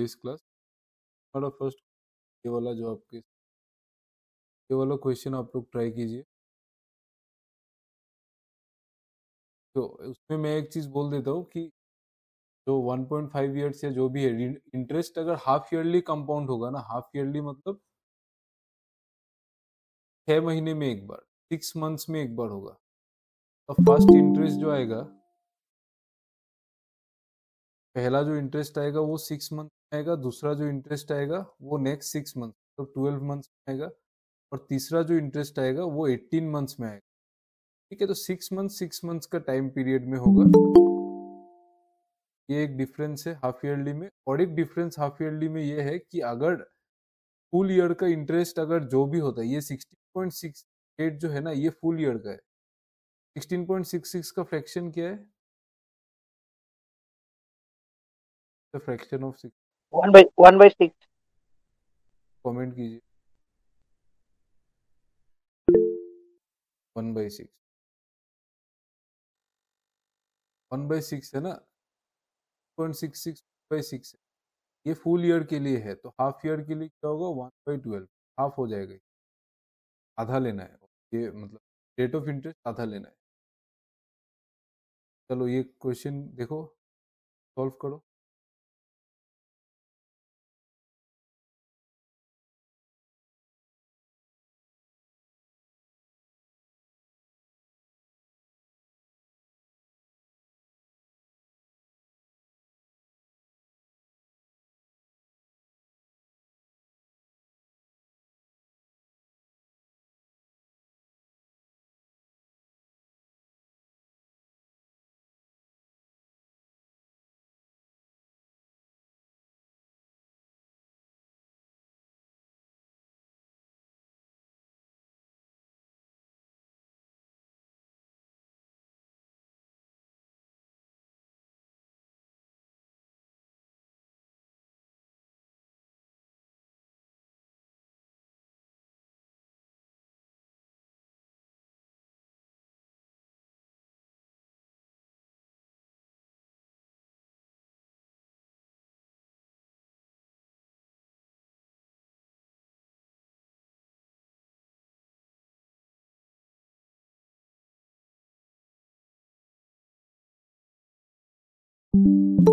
Base class हमारा first ये वाला जो आपके ये वाला क्वेश्चन आप लोग ट्राई कीजिए तो उसमें मैं एक चीज़ बोल देता हूँ कि जो 1.5 पॉइंट ईयर्स या जो भी है इंटरेस्ट अगर हाफ ईयरली कंपाउंड होगा ना हाफ ईयरली मतलब छः महीने में एक बार सिक्स मंथ्स में एक बार होगा तो फर्स्ट इंटरेस्ट जो आएगा पहला जो इंटरेस्ट आएगा वो सिक्स मंथ में आएगा दूसरा जो इंटरेस्ट आएगा वो नेक्स्ट सिक्स मंथ मतलब ट्वेल्व मंथ्स में आएगा और तीसरा जो इंटरेस्ट आएगा वो एट्टीन मंथ्स में आएगा ठीक है तो सिक्स मंथ सिक्स मंथ्स का टाइम पीरियड में होगा ये एक डिफरेंस है हाफ ईयरली में और एक डिफरेंस हाफ ईयरली में ये है कि अगर फुल ईयर का इंटरेस्ट अगर जो भी होता है ये सिक्सटीन पॉइंट सिक्स एट जो है ना ये फुल ईयर का है सिक्सटीन पॉइंट सिक्स सिक्स का फ्रैक्शन क्या है the तो fraction of six one by one by six comment कीजिए one by six one by six है ना पॉइंट सिक्स सिक्स बाई ये फुल ईयर के लिए है तो हाफ ईयर के लिए क्या होगा वन बाई ट्वेल्व हाफ हो जाएगा आधा लेना है ये मतलब रेट ऑफ इंटरेस्ट आधा लेना है चलो ये क्वेश्चन देखो सॉल्व करो Thank you.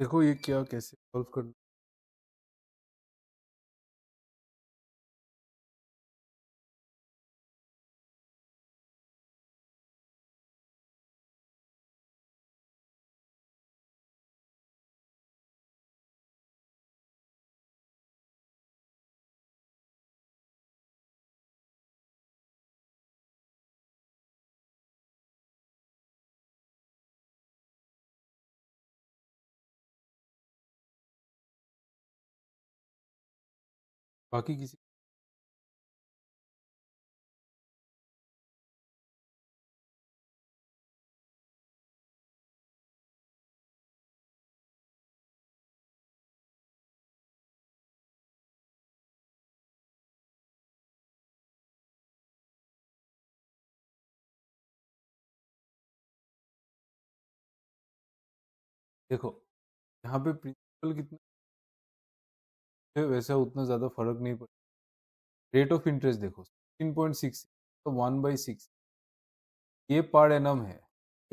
देखो ये क्या कैसे सॉल्व करना बाकी किसी देखो यहाँ पे प्रिंसिपल कितना है वैसे उतना ज़्यादा फर्क नहीं पड़ता रेट ऑफ इंटरेस्ट देखो सिक्सटीन पॉइंट सिक्स तो वन बाई सिक्स ये पार एनम है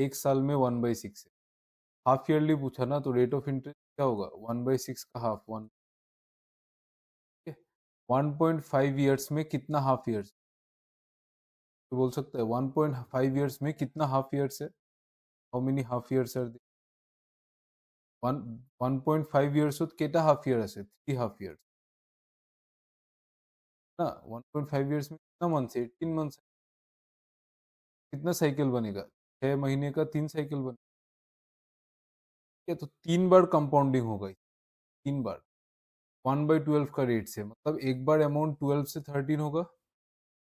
एक साल में वन बाई सिक्स है हाफ ईयरली पूछा ना तो रेट ऑफ इंटरेस्ट क्या होगा वन बाई सिक्स का half one one point five years में कितना हाफ ईयर्स तो बोल सकते हैं वन पॉइंट फाइव ईयर्स में कितना हाफ ईयर्स है how many half years are they one one point five ইয়েৰ্ছত কেইটা হাফ ইয়াৰ আছে থ্ৰী হাফ ইয়াৰ্ছ ना वन पॉइंट फाइव ईयर्स में कितना मंथ है एटीन मंथ कितना साइकिल बनेगा छः महीने का तीन साइकिल बनेगा क्या तो तीन बार कंपाउंडिंग हो गई तीन बार वन बाई ट्वेल्व का रेट से मतलब एक बार अमाउंट ट्वेल्व से थर्टीन होगा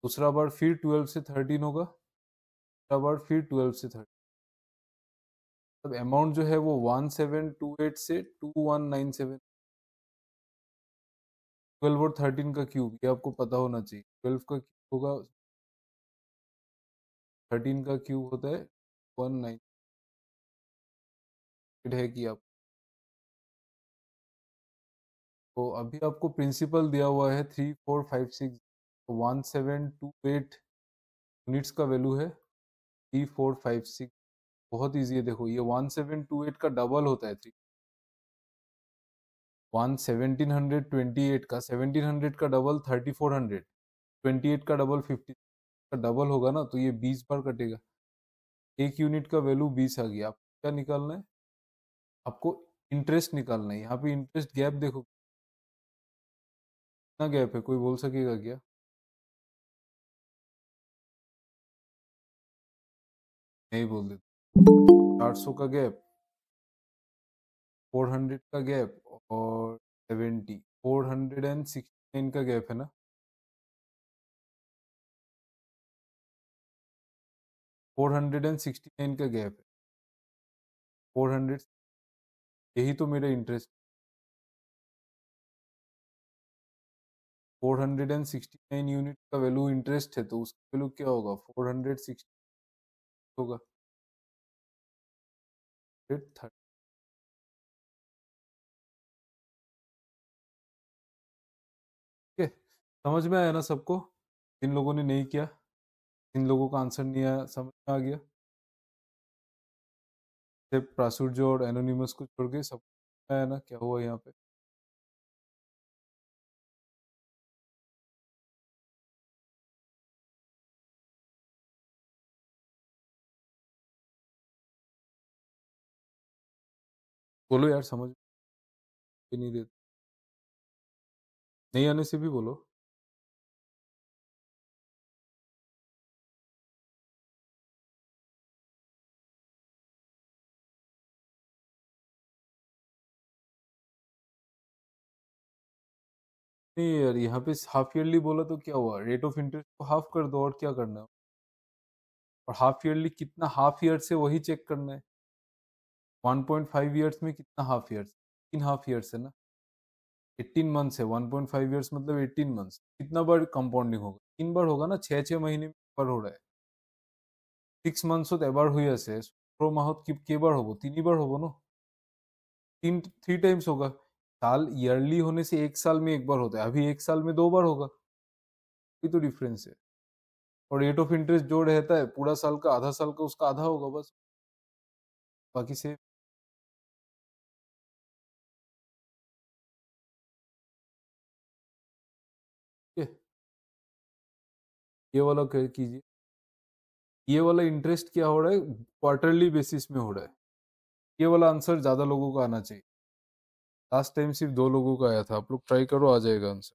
दूसरा बार फिर ट्वेल्व से थर्टीन होगा तीसरा बार फिर ट्वेल्व से थर्टीन मतलब अमाउंट जो है वो वन सेवन टू एट से two one nine seven twelve और थर्टीन का क्यूब ये आपको पता होना चाहिए ट्वेल्व का क्यूब होगा थर्टीन का क्यूब होता है वन नाइन है कि आप तो अभी आपको प्रिंसिपल दिया हुआ है three four five six one seven two eight units का वैल्यू है थ्री फोर फाइव सिक्स बहुत ईजी है देखो ये वन सेवन टू एट का डबल होता है three one seventeen hundred twenty eight का सेवनटीन हंड्रेड का double thirty four hundred twenty eight का डबल फिफ्टी का डबल होगा ना तो ये बीस बार कटेगा एक यूनिट का वैल्यू बीस आ गया आपको क्या निकालना है आपको इंटरेस्ट निकालना है यहाँ पे इंटरेस्ट गैप देखो कितना गैप है कोई बोल सकेगा क्या नहीं बोल देते 800 सौ का गैप फोर हंड्रेड का गैप और seventy four hundred and sixty nine का गैप है ना फोर हंड्रेड एंड का गैप है फोर हंड्रेड यही तो मेरा interest four hundred and sixty nine unit का वैल्यू इंटरेस्ट है तो उसका वैल्यू क्या होगा फोर हंड्रेड सिक्सटी होगा good ओके समझ में आया ना सबको इन लोगों ने नहीं किया इन लोगों का आंसर नहीं आया समझ में आ गया प्रासुर जो और एनोनिमस को छोड़ के सब आया ना क्या हुआ यहाँ पे बोलो यार समझ नहीं दे नहीं आने से भी बोलो नहीं यार यहाँ पे हाफ ईयरली बोला तो क्या हुआ रेट ऑफ इंटरेस्ट को हाफ कर दो और क्या करना है और हाफ ईयरली कितना हाफ ईयर से वही चेक करना है वन पॉइंट फाइव ईयर्स में कितना हाफ ईयर्स तीन हाफ ईयर्स है ना एट्टीन मंथ्स है वन पॉइंट फाइव ईयर्स मतलब एट्टीन मंथ्स कितना बार कंपाउंडिंग होगा तीन बार होगा ना छः छः महीने में बार हो रहा है सिक्स तो हुई এবাৰ হৈ माह সোতৰ बार होगा तीन ही बार होगा ना तीन थ्री टाइम्स होगा साल ईयरली होने से एक साल में एक बार होता है अभी एक साल में दो बार होगा ये तो डिफरेंस है और रेट ऑफ इंटरेस्ट जो रहता है पूरा साल का आधा साल का उसका आधा होगा बस बाकी सेम ये वाला कीजिए ये वाला इंटरेस्ट क्या हो रहा है क्वार्टरली बेसिस में हो रहा है ये वाला आंसर ज़्यादा लोगों का आना चाहिए लास्ट टाइम सिर्फ दो लोगों का आया था आप लोग ट्राई करो आ जाएगा आंसर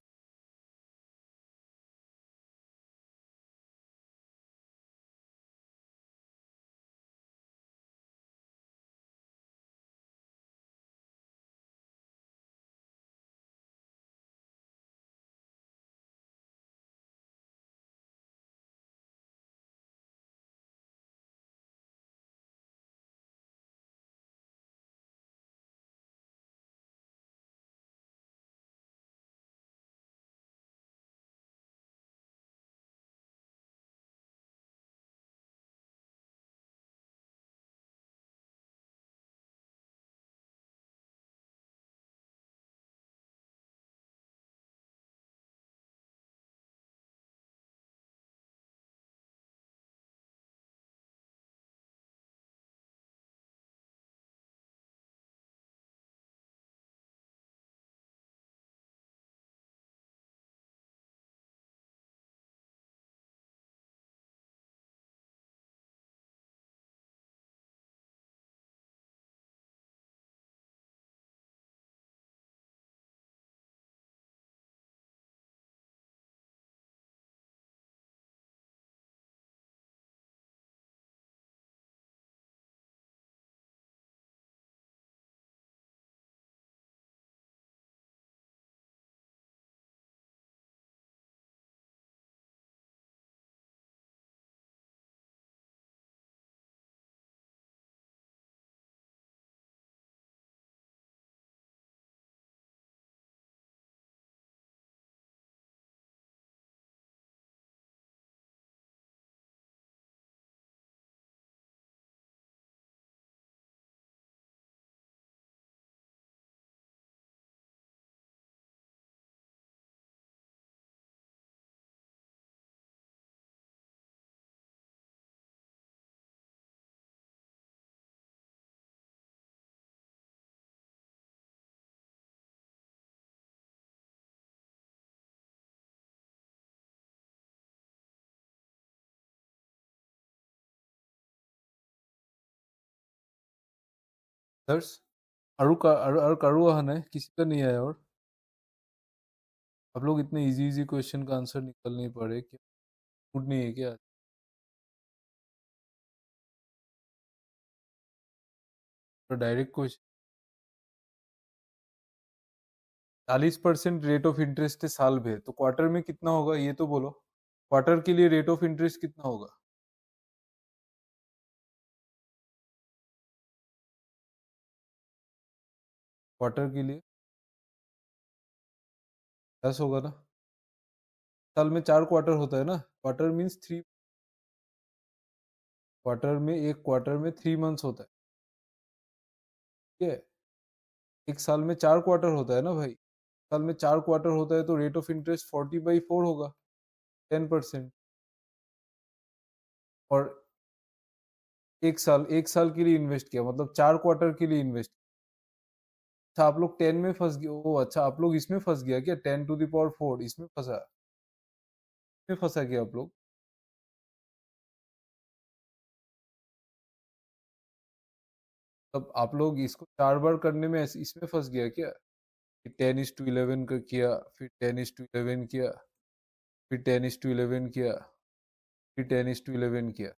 दर्स अरुका है किसी का नहीं आया और आप लोग इतने इजी इजी क्वेश्चन का आंसर निकल नहीं पड़े क्या मूड नहीं है क्या तो डायरेक्ट क्वेश्चन चालीस परसेंट रेट ऑफ इंटरेस्ट है साल भर तो क्वार्टर में कितना होगा ये तो बोलो क्वार्टर के लिए रेट ऑफ इंटरेस्ट कितना होगा क्वार्टर के लिए दस होगा ना साल में चार क्वार्टर होता है ना क्वार्टर मीन्स थ्री क्वार्टर में एक क्वार्टर में थ्री मंथ्स होता है ठीक है एक साल में चार क्वार्टर होता है ना भाई साल में चार क्वार्टर होता है तो rate of interest forty by four होगा टेन परसेंट और एक साल एक साल के लिए इन्वेस्ट किया मतलब चार क्वार्टर के लिए इन्वेस्ट अच्छा आप लोग टेन में फंस गए ओ अच्छा आप लोग इसमें फंस गया क्या टेन टू दावर फोर इसमें फंसा इसमें फंसा क्या आप लोग तब आप लोग इसको चार बार करने में इसमें फंस गया क्या टेन इज टू इलेवन का किया फिर टेन इज टू इलेवन किया फिर टेन इज टू इलेवन किया फिर टेन इज टू इलेवन किया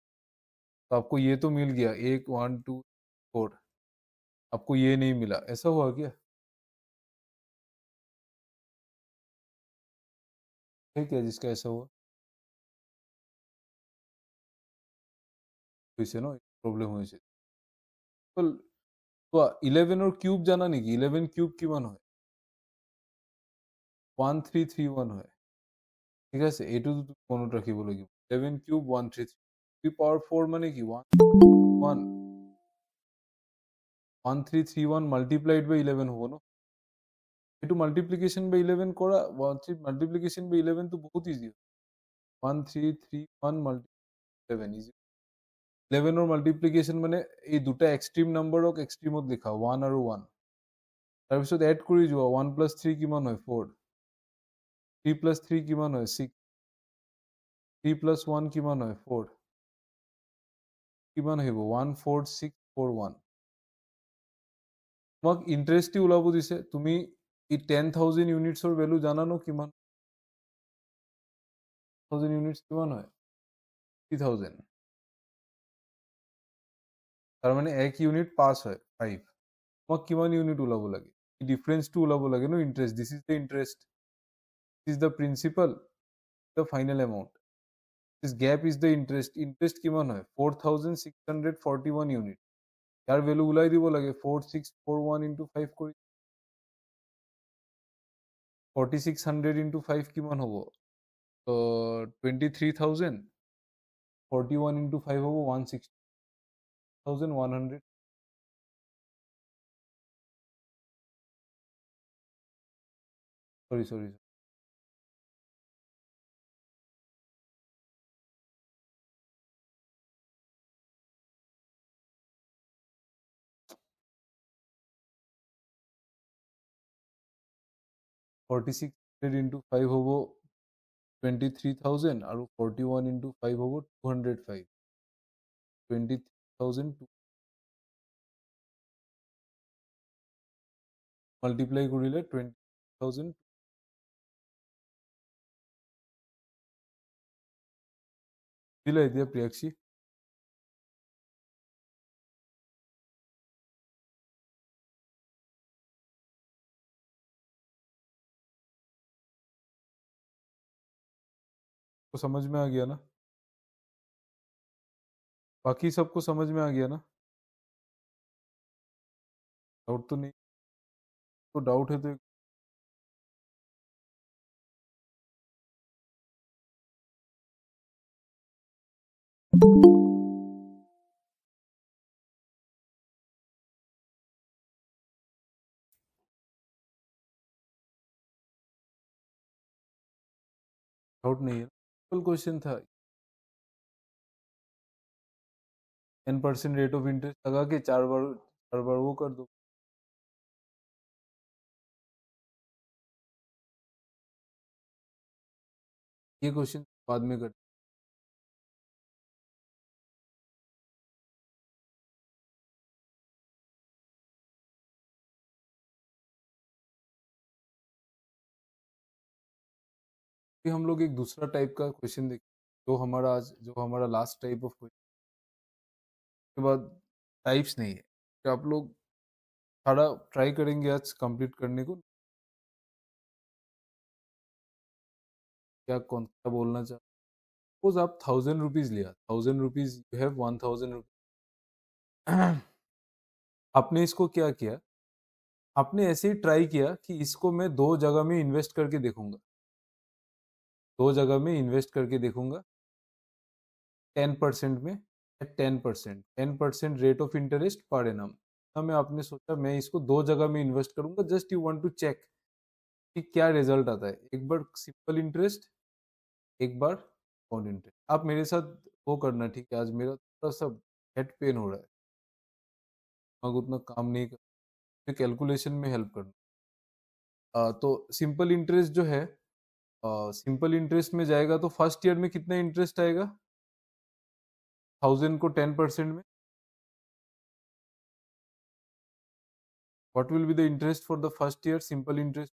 तो आपको ये तो मिल गया एक वन टू फोर आपको ये नहीं मिला ऐसा हुआ क्या है क्या जिसका ऐसा हुआ इसे ना प्रॉब्लम हुई तो तो और क्यूब जाना नहीं कि इलेवन क्यूब কিমান হয় 1331 है ঠিক আছে এটু মনত রাখিব লাগিব 11 কিউব 133 3 পাওয়ার 4 মানে কি 1 1 one three three one multiplied by eleven हम ना you multiplication by eleven one three multiplication by eleven तो बहुत इजी one three three one multiplied in easy eleven multiplication मैं दूटा एक्सट्रीम नम्बर एक्सट्रीम लिखा वन और वन तार पास एड कर थ्री कि फोर थ्री प्लास थ्री कि सिक्स थ्री प्लास वन कि फोर किन फोर सिक्स फोर वान তোমাক ইণ্টাৰেষ্টটি ওলাব দিছে তুমি ই টেন থাউজেণ্ড ইউনিটছৰ ভেলু জানানো কিমান থাউজেণ্ড ইউনিটছ কিমান হয় থ্ৰী থাউজেণ্ড তাৰমানে এক ইউনিট পাঁচ হয় ফাইভ তোমাক কিমান ইউনিট ওলাব লাগে ডিফাৰেঞ্চটো ওলাব লাগে ন interest this is the interest this is the principal the final amount this gap is the interest interest কিমান হয় four thousand six hundred forty one unit তাৰ ভেলু ওলাই দিব লাগে four six four one into five কৰি forty six hundred into five কিমান হ'ব ত' twenty three thousand forty one into five হ'ব one six thousand one hundred sorry sorry forty six hundred into five হ'ব twenty three thousand আৰু forty one into five হ'ব two hundred five twenty three thousand two multiply কৰিলে twenty thousand দিলে এতিয়া প্ৰিয়াক্সী को समझ में आ गया ना बाकी सबको समझ में आ गया ना डाउट तो नहीं तो डाउट है तो डाउट नहीं है क्वेश्चन था ten percent rate of interest लगा के चार बार चार बार वो कर दो ये क्वेश्चन बाद में कर फिर हम लोग एक दूसरा टाइप का क्वेश्चन देखें जो हमारा आज जो हमारा लास्ट टाइप ऑफ क्वेश्चन उसके बाद टाइप्स नहीं है तो आप लोग सारा ट्राई करेंगे आज कंप्लीट करने को क्या कौन सा बोलना चाहते सपोज आप थाउजेंड रुपीज़ लिया thousand rupees you have one thousand rupees आपने इसको क्या किया आपने ऐसे ही ट्राई किया कि इसको मैं दो जगह में इन्वेस्ट करके देखूंगा दो जगह में इन्वेस्ट करके देखूंगा टेन परसेंट में ten percent ten percent rate of interest पर एनम मैं आपने सोचा मैं इसको दो जगह में इन्वेस्ट करूंगा just you want to check कि क्या रिजल्ट आता है एक बार सिंपल इंटरेस्ट एक बार कॉन्ड इंटरेस्ट आप मेरे साथ वो करना ठीक है आज मेरा थोड़ा सा हेड पेन हो रहा है दिमाग उतना काम नहीं कर कैलकुलेशन में हेल्प करना आ, तो सिंपल इंटरेस्ट जो है सिंपल इंटरेस्ट में जाएगा तो फर्स्ट ईयर में कितना इंटरेस्ट आएगा थाउजेंड को टेन परसेंट में what will be the interest for the first year simple interest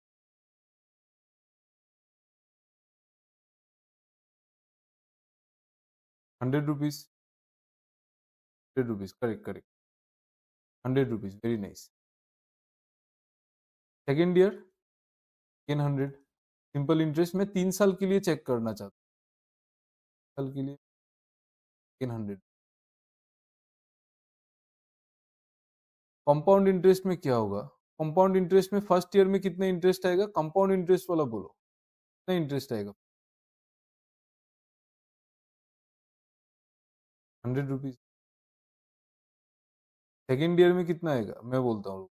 hundred rupees hundred rupees correct correct hundred rupees very nice second year ten hundred simple interest मैं तीन साल के लिए check करना चाहता हूँ साल के लिए हंड्रेड कंपाउंड इंटरेस्ट में क्या होगा कंपाउंड इंटरेस्ट में फर्स्ट ईयर में कितना इंटरेस्ट आएगा कंपाउंड इंटरेस्ट वाला बोलो कितना इंटरेस्ट आएगा हंड्रेड रुपीज सेकेंड ईयर में कितना आएगा मैं बोलता हूँ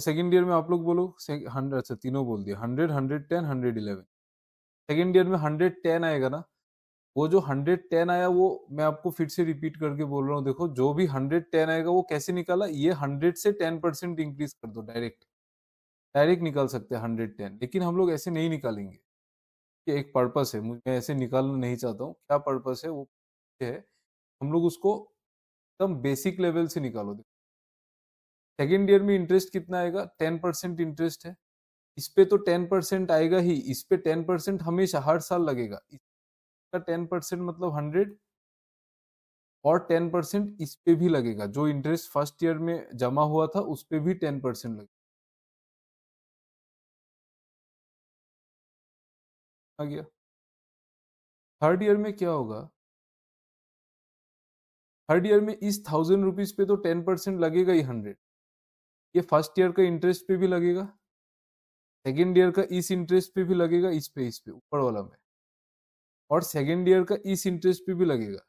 सेकेंड तो ईयर में आप लोग बोलो हंड्रेड अच्छा तीनों बोल दिया hundred hundred ten hundred eleven second year में हंड्रेड टेन आएगा ना वो जो हंड्रेड टेन आया वो मैं आपको फिर से रिपीट करके बोल रहा हूँ देखो जो भी हंड्रेड टेन आएगा वो कैसे निकाला ये हंड्रेड से टेन परसेंट इंक्रीज कर दो डायरेक्ट डायरेक्ट निकाल सकते हैं हंड्रेड टेन लेकिन हम लोग ऐसे नहीं निकालेंगे कि एक पर्पस है मैं ऐसे निकालना नहीं चाहता हूँ क्या पर्पस है वो है हम लोग उसको एकदम बेसिक लेवल से निकालो देखो सेकेंड ईयर में इंटरेस्ट कितना आएगा टेन परसेंट इंटरेस्ट है इस पे तो टेन परसेंट आएगा ही इस पे टेन परसेंट हमेशा हर साल लगेगा इसका टेन परसेंट मतलब हंड्रेड और टेन परसेंट इस पे भी लगेगा जो इंटरेस्ट फर्स्ट ईयर में जमा हुआ था उस पे भी टेन परसेंट लगेगा आ गया थर्ड ईयर में क्या होगा थर्ड ईयर में इस थाउजेंड रुपीज पे तो टेन परसेंट लगेगा ही हंड्रेड ये फर्स्ट ईयर का इंटरेस्ट पे भी लगेगा सेकेंड ईयर का इस इंटरेस्ट पे भी लगेगा इस पे इस पे ऊपर वाला में और सेकेंड ईयर का इस इंटरेस्ट पे भी लगेगा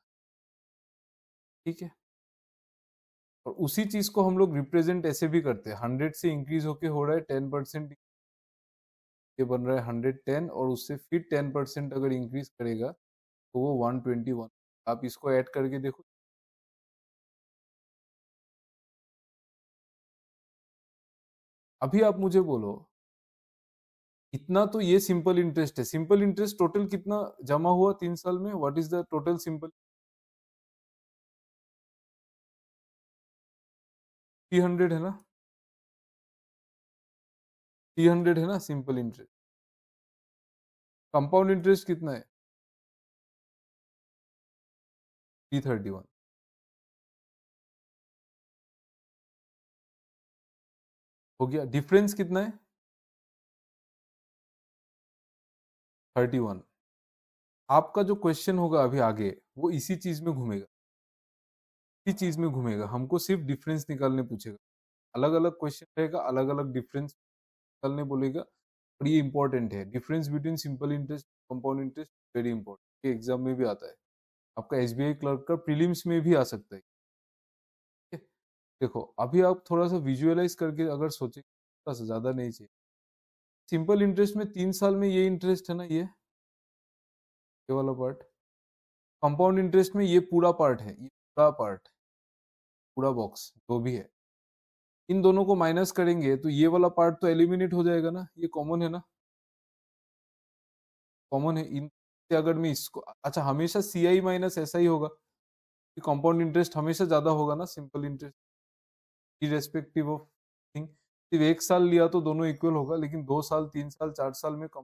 ठीक है और उसी चीज को हम लोग रिप्रेजेंट ऐसे भी करते हैं हंड्रेड से इंक्रीज होके हो रहा है टेन परसेंट ये बन रहा है हंड्रेड टेन और उससे फिर टेन परसेंट अगर इंक्रीज करेगा तो वो वन ट्वेंटी वन आप इसको ऐड करके देखो अभी आप मुझे बोलो इतना तो ये सिंपल इंटरेस्ट है सिंपल इंटरेस्ट टोटल कितना जमा हुआ तीन साल में what is the total simple three hundred है ना थ्री हंड्रेड है ना सिंपल इंटरेस्ट कंपाउंड इंटरेस्ट कितना है थ्री थर्टी वन हो गया डिफरेंस कितना है थर्टी वन आपका जो क्वेश्चन होगा अभी आगे वो इसी चीज में घूमेगा इसी चीज में घूमेगा हमको सिर्फ डिफरेंस निकालने पूछेगा अलग अलग क्वेश्चन रहेगा अलग अलग डिफरेंस निकालने बोलेगा और ये इंपॉर्टेंट है difference between simple interest compound interest very important exam में भी आता है आपका एस क्लर्क का प्रीलिम्स में भी आ सकता है देखो अभी आप थोड़ा सा विजुअलाइज करके अगर सोचे थोड़ा सा ज़्यादा नहीं चाहिए सिंपल इंटरेस्ट में तीन साल में ये इंटरेस्ट है ना ये ये वाला पार्ट कंपाउंड इंटरेस्ट में ये पूरा पार्ट है ये पूरा पार्ट पूरा बॉक्स जो भी है इन दोनों को माइनस करेंगे तो ये वाला पार्ट तो एलिमिनेट हो जाएगा ना ये कॉमन है ना कॉमन है इन अगर मैं इसको अच्छा हमेशा सी आई माइनस ऐसा ही होगा कंपाउंड इंटरेस्ट हमेशा ज्यादा होगा ना simple interest irrespective of thing सिर्फ एक साल लिया तो दोनों इक्वल होगा लेकिन दो साल तीन साल चार साल में कम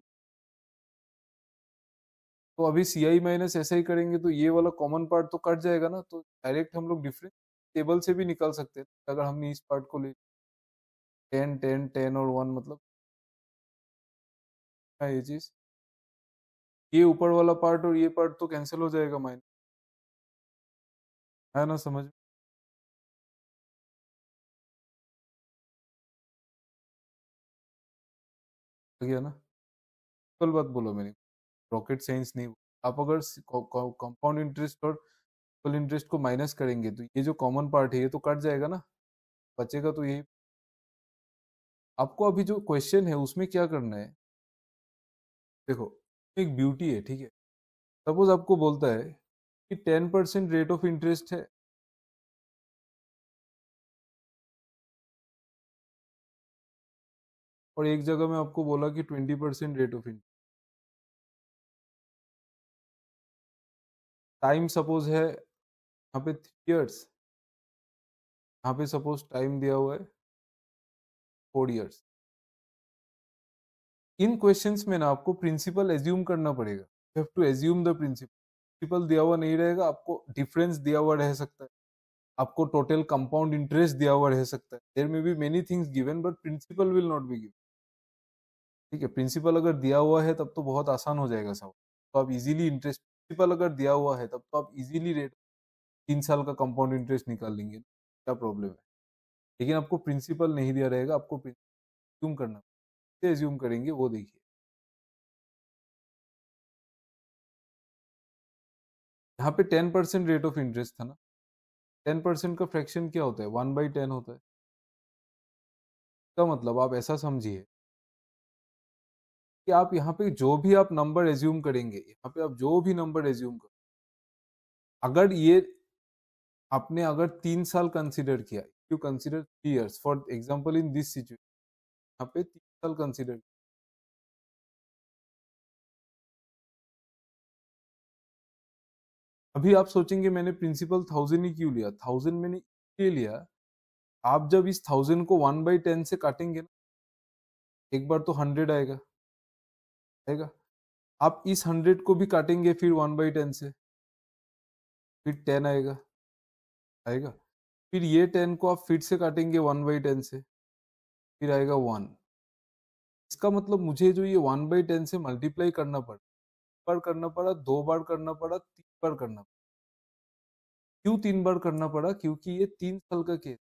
तो अभी सी आई माइनस ऐसा ही करेंगे तो ये वाला कॉमन पार्ट तो कट जाएगा ना तो डायरेक्ट हम लोग डिफरेंस टेबल से भी निकाल सकते हैं अगर हमने इस पार्ट को ले टेन टेन टेन और वन मतलब हाँ, ये चीज ये ऊपर वाला पार्ट और ये पार्ट तो कैंसिल हो जाएगा माइनस है ना समझ में गया ना सिंपल बात बोलो मैंने रॉकेट साइंस नहीं आप अगर कंपाउंड इंटरेस्ट और सिंपल इंटरेस्ट को माइनस करेंगे तो ये जो कॉमन पार्ट है ये तो कट जाएगा ना बचेगा तो यही आपको अभी जो क्वेश्चन है उसमें क्या करना है देखो एक ब्यूटी है ठीक है सपोज आपको बोलता है कि ten percent rate of interest है और एक जगह में आपको बोला कि twenty percent rate of interest time suppose है यहाँ पे थ्री इयर्स यहाँ पे सपोज टाइम दिया हुआ है फोर ईयर्स इन क्वेश्चंस में ना आपको प्रिंसिपल एज्यूम करना पड़ेगा you have to assume the principal principal दिया हुआ नहीं रहेगा आपको डिफरेंस दिया हुआ रह सकता है आपको टोटल कंपाउंड इंटरेस्ट दिया हुआ रह सकता है there may be many things given but principal will not be given ठीक है प्रिंसिपल अगर दिया हुआ है तब तो बहुत आसान हो जाएगा सब तो आप इजीली इंटरेस्ट प्रिंसिपल अगर दिया हुआ है तब तो आप इजीली रेट तीन साल का कंपाउंड इंटरेस्ट निकाल लेंगे क्या प्रॉब्लम है लेकिन आपको प्रिंसिपल नहीं दिया रहेगा आपको एज्यूम करना कैसे एज्यूम करेंगे वो देखिए यहाँ पे ten percent rate of interest था ना टेन परसेंट का फ्रैक्शन क्या होता है वन बाई टेन होता है इसका मतलब आप ऐसा समझिए कि आप यहाँ पे जो भी आप नंबर एज्यूम करेंगे यहाँ पे आप जो भी नंबर एज्यूम करो अगर ये आपने अगर तीन साल कंसिडर किया you consider three years for example in this situation यहाँ पे तीन साल कंसिडर अभी आप सोचेंगे मैंने प्रिंसिपल थाउजेंड ही क्यों लिया थाउजेंड मैंने इसलिए लिया आप जब इस थाउजेंड को वन बाई टेन से काटेंगे ना एक बार तो हंड्रेड आएगा आएगा आप इस हंड्रेड को भी काटेंगे फिर वन बाई टेन से फिर टेन आएगा आएगा फिर ये टेन को आप फिर से काटेंगे वन बाई टेन से फिर आएगा वन इसका मतलब मुझे जो ये वन बाई टेन से मल्टीप्लाई करना पड़ा बार करना पड़ा दो बार करना पड़ा तीन बार करना पड़ा क्यों तीन बार करना पड़ा क्योंकि ये तीन साल का केस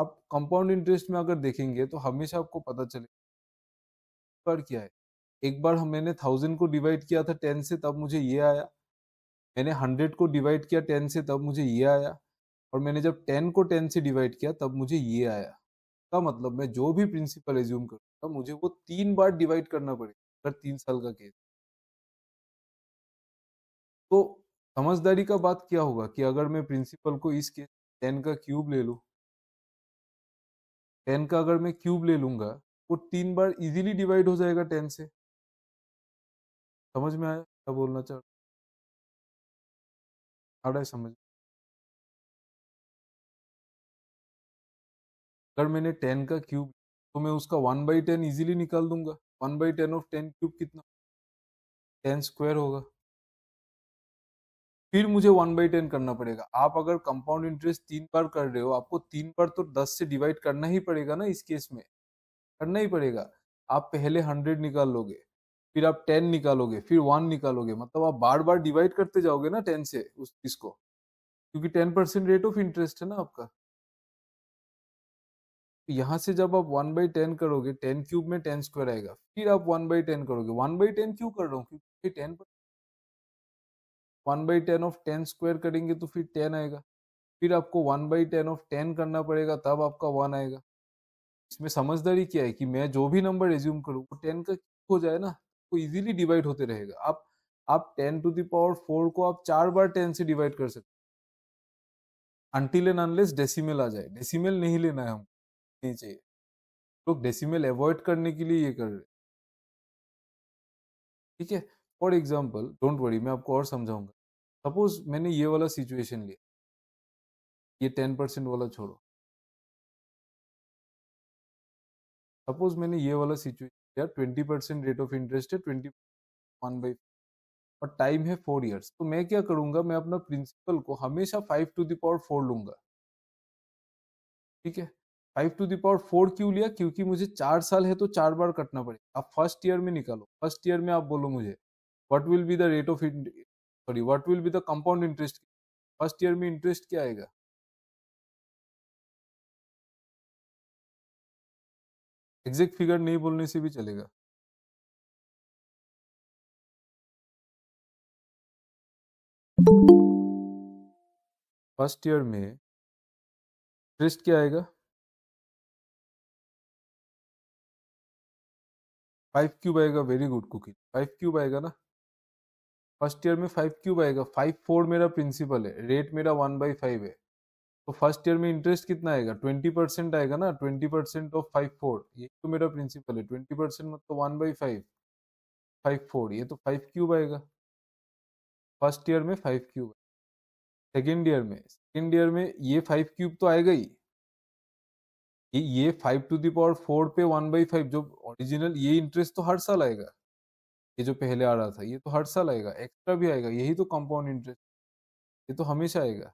आप कंपाउंड इंटरेस्ट में अगर देखेंगे तो हमेशा आपको पता चलेगा पर क्या है एक बार मैंने थाउजेंड को डिवाइड किया था टेन से तब मुझे ये आया मैंने हंड्रेड को डिवाइड किया टेन से तब मुझे ये आया और मैंने जब टेन को टेन से डिवाइड किया तब मुझे ये आया का मतलब मैं जो भी प्रिंसिपल एज्यूम करूँगा मुझे वो तीन बार डिवाइड करना पड़ेगा अगर तीन साल का केस तो समझदारी का बात क्या होगा कि अगर मैं प्रिंसिपल को इस केस टेन का क्यूब ले लूँ टेन का अगर मैं क्यूब ले लूँगा वो तीन बार इजीली डिवाइड हो जाएगा टेन से समझ में आया क्या बोलना चाह आड़े समझ अगर मैंने टेन का क्यूब तो मैं उसका वन बाई टेन ईजिली निकाल दूंगा one by ten of ten cube कितना टेन स्क्वायर होगा फिर मुझे वन बाई टेन करना पड़ेगा आप अगर कंपाउंड इंटरेस्ट तीन बार कर रहे हो आपको तीन बार तो दस से डिवाइड करना ही पड़ेगा ना इस केस में करना ही पड़ेगा आप पहले हंड्रेड निकाल लोगे फिर आप टेन निकालोगे फिर वन निकालोगे मतलब आप बार बार डिवाइड करते जाओगे ना टेन से उस चीज को क्योंकि ten percent rate of interest है ना आपका यहाँ से जब आप वन बाई टेन करोगे टेन क्यूब में टेन स्क्वायर आएगा फिर आप वन बाई टेन करोगे वन बाई टेन क्यों कर रहा हूँ क्योंकि ten one by ten of ten square करेंगे तो फिर टेन आएगा फिर आपको one by ten of ten करना पड़ेगा तब आपका वन आएगा इसमें समझदारी क्या है कि मैं जो भी नंबर रिज्यूम करूँ वो टेन का हो जाए ना आपको इजीली डिवाइड होते रहेगा आप आप टेन टू दावर फोर को आप चार बार टेन से डिवाइड कर सकते अनटिल एंड अनलेस डेसिमल आ जाए डेसिमल नहीं लेना है हमको नहीं चाहिए लोग तो डेसिमल अवॉइड करने के लिए ये कर रहे ठीक है फॉर एग्जाम्पल डोंट वरी मैं आपको और समझाऊंगा सपोज मैंने ये वाला सिचुएशन लिया ये टेन परसेंट वाला छोड़ो सपोज मैंने ये वाला सिचुएशन यार twenty percent rate of interest है ट्वेंटी वन बाई और टाइम है फोर ईयर्स तो मैं क्या करूंगा मैं अपना प्रिंसिपल को हमेशा फाइव टू दावर फोर लूंगा ठीक है फाइव टू दावर फोर क्यों लिया क्योंकि मुझे चार साल है तो चार बार कटना पड़ेगा आप फर्स्ट ईयर में निकालो फर्स्ट ईयर में आप बोलो मुझे what will be the rate of sorry what will be the compound interest first year में इंटरेस्ट क्या आएगा एग्जैक्ट फिगर नहीं बोलने से भी चलेगा फर्स्ट ईयर में इंटरेस्ट क्या आएगा फाइव क्यूब आएगा very good cooking five cube आएगा ना फर्स्ट ईयर में फाइव क्यूब आएगा फाइव फोर मेरा प्रिंसिपल है रेट मेरा वन बाई फाइव है तो फर्स्ट ईयर में इंटरेस्ट कितना आएगा ट्वेंटी परसेंट आएगा ना twenty percent of five four ये तो मेरा प्रिंसिपल है ट्वेंटी परसेंट मतलब one by five five four ये तो फाइव क्यूब आएगा फर्स्ट ईयर में फाइव क्यूब सेकेंड ईयर में सेकेंड ईयर में ये फाइव क्यूब तो आएगा ही ये ये फाइव टू दावर फोर पे वन बाई फाइव जो ओरिजिनल ये इंटरेस्ट तो हर साल आएगा ये जो पहले आ रहा था ये तो हर साल आएगा एक्स्ट्रा भी आएगा यही तो कंपाउंड इंटरेस्ट ये तो हमेशा आएगा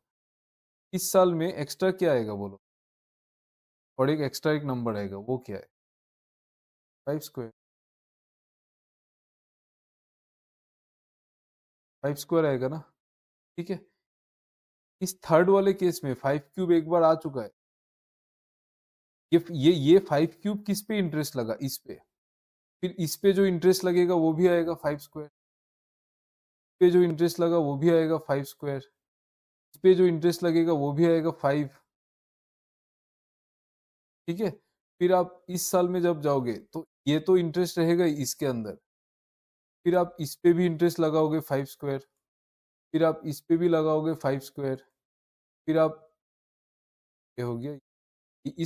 इस साल में एक्स्ट्रा क्या आएगा बोलो और एक एक्स्ट्रा एक नंबर आएगा वो क्या है फाइव स्क्वायर फाइव स्क्वायर आएगा ना ठीक है इस थर्ड वाले केस में फाइव क्यूब एक बार आ चुका है ये ये ये फाइव क्यूब किस पे इंटरेस्ट लगा इस पे फिर इस पे जो इंटरेस्ट लगेगा वो भी आएगा फाइव स्क्वायर पे जो इंटरेस्ट लगा वो भी आएगा फाइव स्क्वायर पे जो इंटरेस्ट लगेगा वो भी आएगा फाइव ठीक है फिर आप इस साल में जब जाओगे तो ये तो इंटरेस्ट रहेगा इसके अंदर फिर आप इस पे भी इंटरेस्ट लगाओगे फाइव स्क्वायर फिर आप इस पे भी लगाओगे फाइव स्क्वायर फिर आप ये हो गया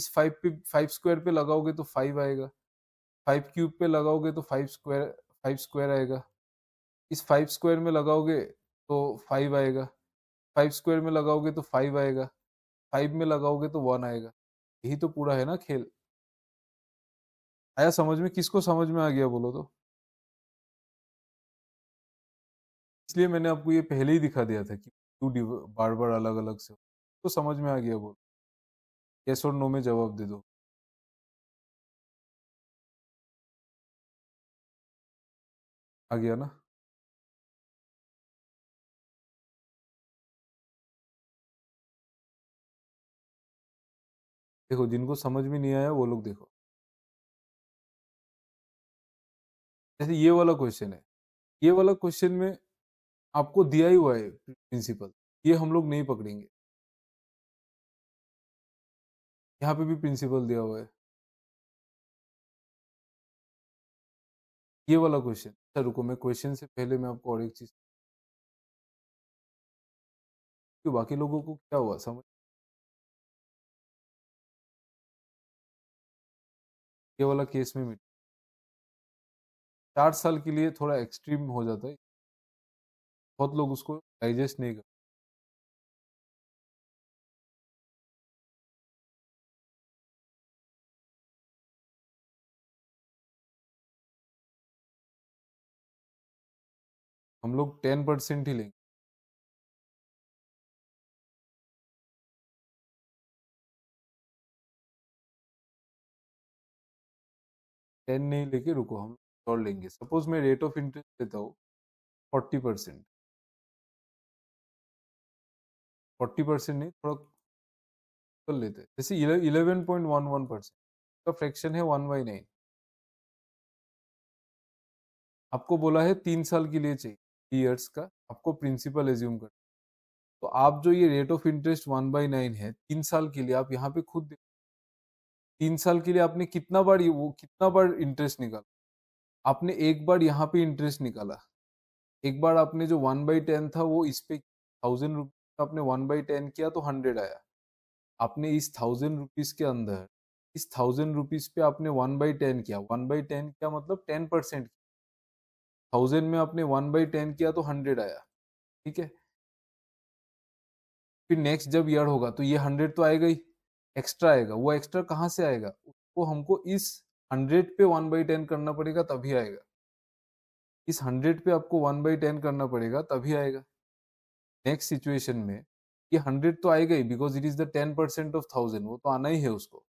इस फाइव पे फाइव स्क्वायर पे लगाओगे तो फाइव आएगा फाइव क्यूब पे लगाओगे तो फाइव स्क्वायर फाइव स्क्वायर आएगा इस फाइव स्क्वायर में लगाओगे तो फाइव आएगा फाइव स्क्वायर में लगाओगे तो फाइव आएगा फाइव में लगाओगे तो वन आएगा यही तो पूरा है ना खेल आया समझ में किसको समझ में आ गया बोलो तो इसलिए मैंने आपको ये पहले ही दिखा दिया था कि टू बार बार अलग अलग से तो समझ में आ गया बोलो यस और नो में जवाब दे दो आ गया ना देखो जिनको समझ में नहीं आया वो लोग देखो जैसे ये वाला क्वेश्चन है ये वाला क्वेश्चन में आपको दिया ही हुआ है प्रिंसिपल ये हम लोग नहीं पकड़ेंगे यहाँ पे भी प्रिंसिपल दिया हुआ है ये वाला क्वेश्चन अच्छा सर रुको मैं क्वेश्चन से पहले मैं आपको और एक चीज बाकी लोगों को क्या हुआ समझ ये वाला केस में मिट चार साल के लिए थोड़ा एक्सट्रीम हो जाता है बहुत लोग उसको डाइजेस्ट नहीं करते हम लोग टेन परसेंट ही लेंगे टेन नहीं लेके रुको हम और लेंगे सपोज मैं रेट ऑफ इंटरेस्ट देता हूँ फोर्टी परसेंट फोर्टी परसेंट नहीं थोड़ा कर लेते हैं जैसे eleven point one one percent का फ्रैक्शन है वन बाई नाइन आपको बोला है तीन साल के लिए चाहिए थ्री ईयर्स का आपको प्रिंसिपल एज्यूम कर तो आप जो ये rate of interest one by nine है तीन साल के लिए आप यहाँ पे खुद देख तीन साल के लिए आपने कितना बार वो कितना बार इंटरेस्ट निकाला आपने एक बार यहाँ पे इंटरेस्ट निकाला एक बार आपने जो वन बाई टेन था वो इस पे थाउजेंड रुपीज आपने वन बाई टेन किया तो हंड्रेड आया आपने इस थाउजेंड रुपीज के अंदर इस थाउजेंड रुपीज पे आपने वन बाई टेन किया वन बाई टेन किया मतलब टेन परसेंट थाउजेंड में आपने वन बाई टेन किया तो हंड्रेड आया ठीक है फिर नेक्स्ट जब ईयर होगा तो ये हंड्रेड तो आएगा ही एक्स्ट्रा आएगा वो एक्स्ट्रा कहाँ से आएगा उसको हमको इस हंड्रेड पे वन बाई टेन करना पड़ेगा तभी आएगा इस हंड्रेड पे आपको वन बाई टेन करना पड़ेगा तभी आएगा नेक्स्ट सिचुएशन में ये हंड्रेड तो आएगा ही because it is the ten percent of thousand वो तो आना ही है उसको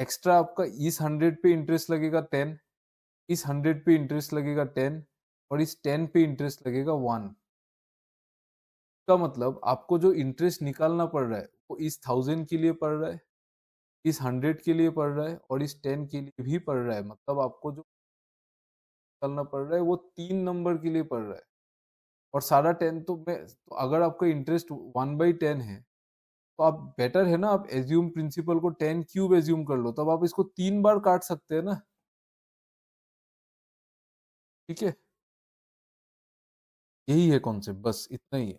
एक्स्ट्रा आपका इस हंड्रेड पे इंटरेस्ट लगेगा टेन इस हंड्रेड पे इंटरेस्ट लगेगा टेन और इस टेन पे इंटरेस्ट लगेगा वन का मतलब आपको जो इंटरेस्ट निकालना पड़ रहा है वो इस थाउजेंड के लिए पड़ रहा है इस हंड्रेड के लिए पढ़ रहा है और इस टेन के लिए भी पढ़ रहा है मतलब आपको जो निकलना पड़ रहा है वो तीन नंबर के लिए पढ़ रहा है और सारा टेन तो मैं तो अगर आपका इंटरेस्ट वन बाई टेन है तो आप बेटर है ना आप एज्यूम प्रिंसिपल को टेन क्यूब एज्यूम कर लो तब तो आप इसको तीन बार काट सकते हैं ना ठीक है यही है कॉन्सेप्ट बस इतना ही है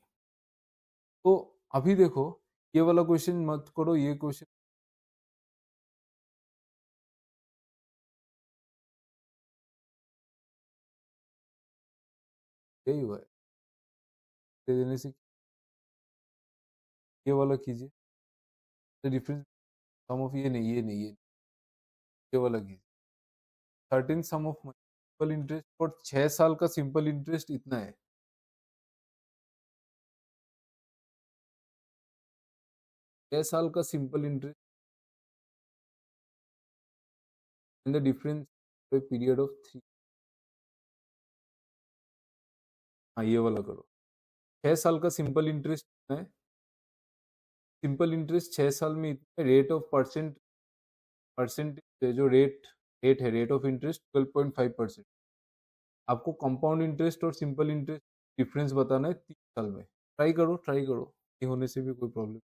तो अभी देखो ये वाला क्वेश्चन मत करो ये क्वेश्चन यही हुआ है देने से ये वाला कीजिए तो डिफरेंस सम ऑफ ये नहीं ये नहीं ये नहीं ये वाला कीजिए thirteen sum of simple interest और छः साल का सिंपल इंटरेस्ट इतना है छः साल का simple interest and the difference period of three हाँ ये वाला करो छः साल का सिंपल इंटरेस्ट है सिंपल इंटरेस्ट छः साल में इतना रेट ऑफ परसेंट परसेंटेज जो रेट रेट है rate of interest twelve point five percent आपको कंपाउंड इंटरेस्ट और सिंपल इंटरेस्ट डिफरेंस बताना है तीन साल में ट्राई करो ट्राई करो ये होने से भी कोई problem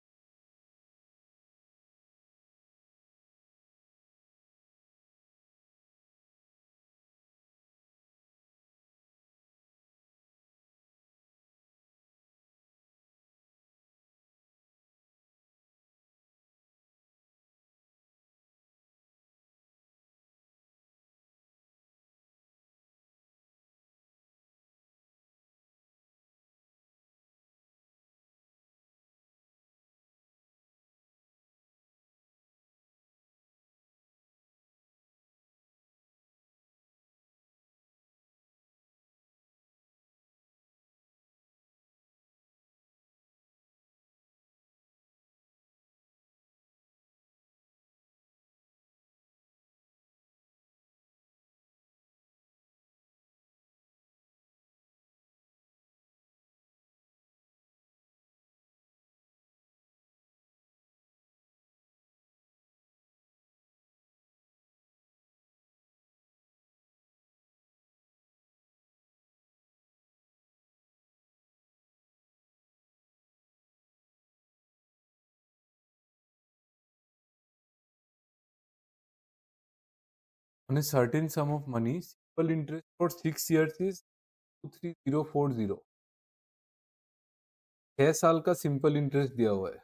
on a certain sum of money, simple interest for 6 years is 23040. छः साल का सिंपल इंटरेस्ट दिया हुआ है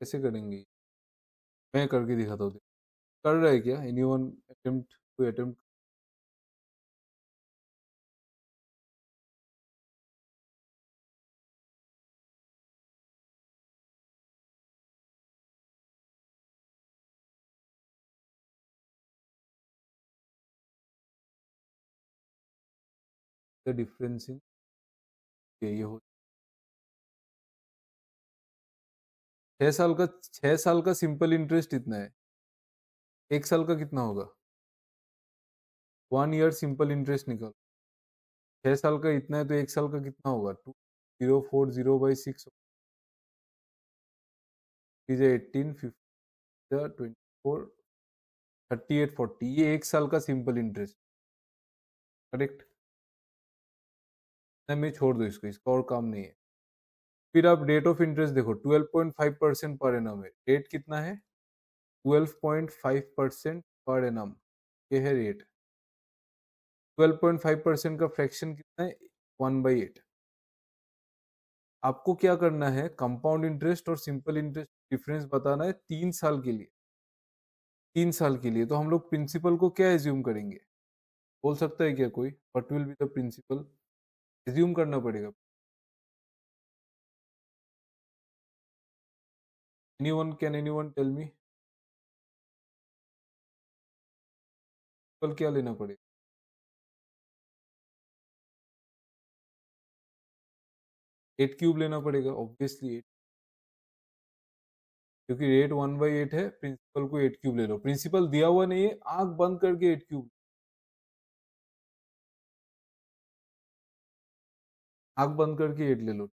कैसे करेंगे मैं करके दिखाता हूँ कर रहा है क्या एनी वन अटेम्प्ट कोई अटेम्प्ट डिफरेंसिंग ये हो छह साल का छह साल का सिंपल इंटरेस्ट इतना है एक साल का कितना होगा वन ईयर सिंपल इंटरेस्ट निकल छः साल का इतना है तो एक साल का कितना होगा two zero four zero by six eighteen fifty twenty four thirty eight forty ये एक साल का सिंपल इंटरेस्ट करेक्ट नहीं मैं छोड़ दो इसको इसका और काम नहीं है फिर आप रेट ऑफ इंटरेस्ट देखो 12.5 परसेंट पर एम है रेट कितना है 12.5 परसेंट पर एम ये है रेट 12.5 परसेंट का फ्रैक्शन कितना है वन बाई एट आपको क्या करना है कंपाउंड इंटरेस्ट और सिंपल इंटरेस्ट डिफरेंस बताना है तीन साल के लिए तीन साल के लिए तो हम लोग प्रिंसिपल को क्या एज्यूम करेंगे बोल सकता है क्या कोई what will be the principal resume करना पड़ेगा any one can any one tell me कल क्या लेना पड़ेगा एट क्यूब लेना पड़ेगा ऑब्वियसली एट क्योंकि रेट वन बाई एट है प्रिंसिपल को एट क्यूब ले लो प्रिंसिपल दिया हुआ नहीं है आंख बंद करके एट क्यूब आग बंद करके एड ले लो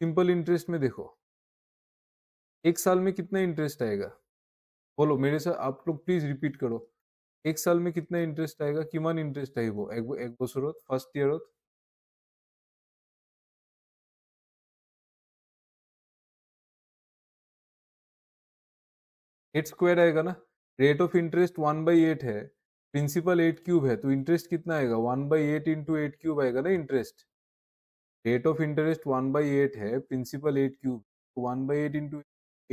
सिंपल इंटरेस्ट में देखो एक साल में कितना इंटरेस्ट आएगा बोलो मेरे साथ आप लोग प्लीज रिपीट करो एक साल में कितना इंटरेस्ट आएगा किमान इंटरेस्ट आएगा एक एक बसर फर्स्ट हो एट स्क्वायर आएगा ना rate of interest one by eight है प्रिंसिपल एट क्यूब है तो इंटरेस्ट कितना आएगा one by eight into eight cube आएगा ना interest rate of interest one by eight है principal eight cube one by eight into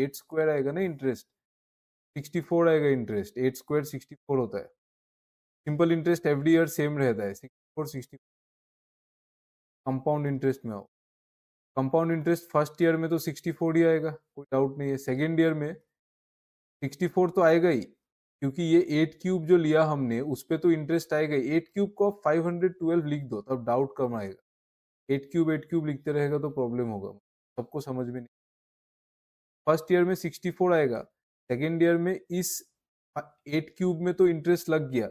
eight square आएगा ना इंटरेस्ट सिक्सटी फोर आएगा interest eight square sixty four होता है simple interest every year same रहता है sixty four sixty compound interest में आओ कंपाउंड इंटरेस्ट फर्स्ट ईयर में तो सिक्सटी फोर ही आएगा कोई डाउट नहीं है सेकेंड ईयर में सिक्सटी फोर तो आएगा ही क्योंकि ये एट क्यूब जो लिया हमने उस पर तो इंटरेस्ट आएगा एट क्यूब को आप फाइव हंड्रेड ट्वेल्व लिख दो तब डाउट कम आएगा एट क्यूब एट क्यूब लिखते रहेगा तो प्रॉब्लम होगा सबको समझ में नहीं फर्स्ट ईयर में सिक्सटी फोर आएगा सेकेंड ईयर में इस एट क्यूब में तो इंटरेस्ट लग गया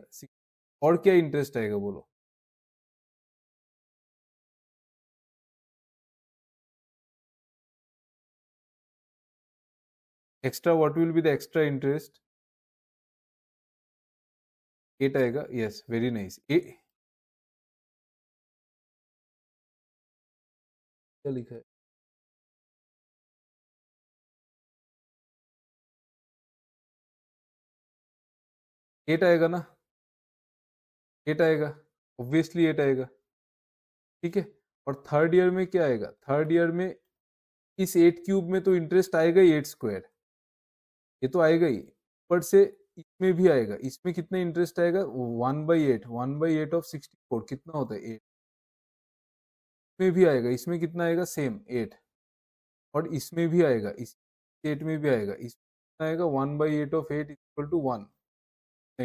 और क्या इंटरेस्ट आएगा बोलो extra what will be the extra interest eight आएगा yes very nice delicate eight आएगा ना एट आएगा ऑब्वियसली एट आएगा ठीक है और थर्ड ईयर में क्या आएगा थर्ड ईयर में इस एट क्यूब में तो इंटरेस्ट आएगा ही एट स्क्वायर ये तो आएगा ही ऊपर से इसमें भी आएगा इसमें कितना इंटरेस्ट आएगा one by eight one by eight of sixty four कितना होता है एट में भी आएगा इसमें कितना आएगा सेम एट और इसमें भी आएगा इस एट में भी आएगा इसमें आएगा one by eight of eight equal to one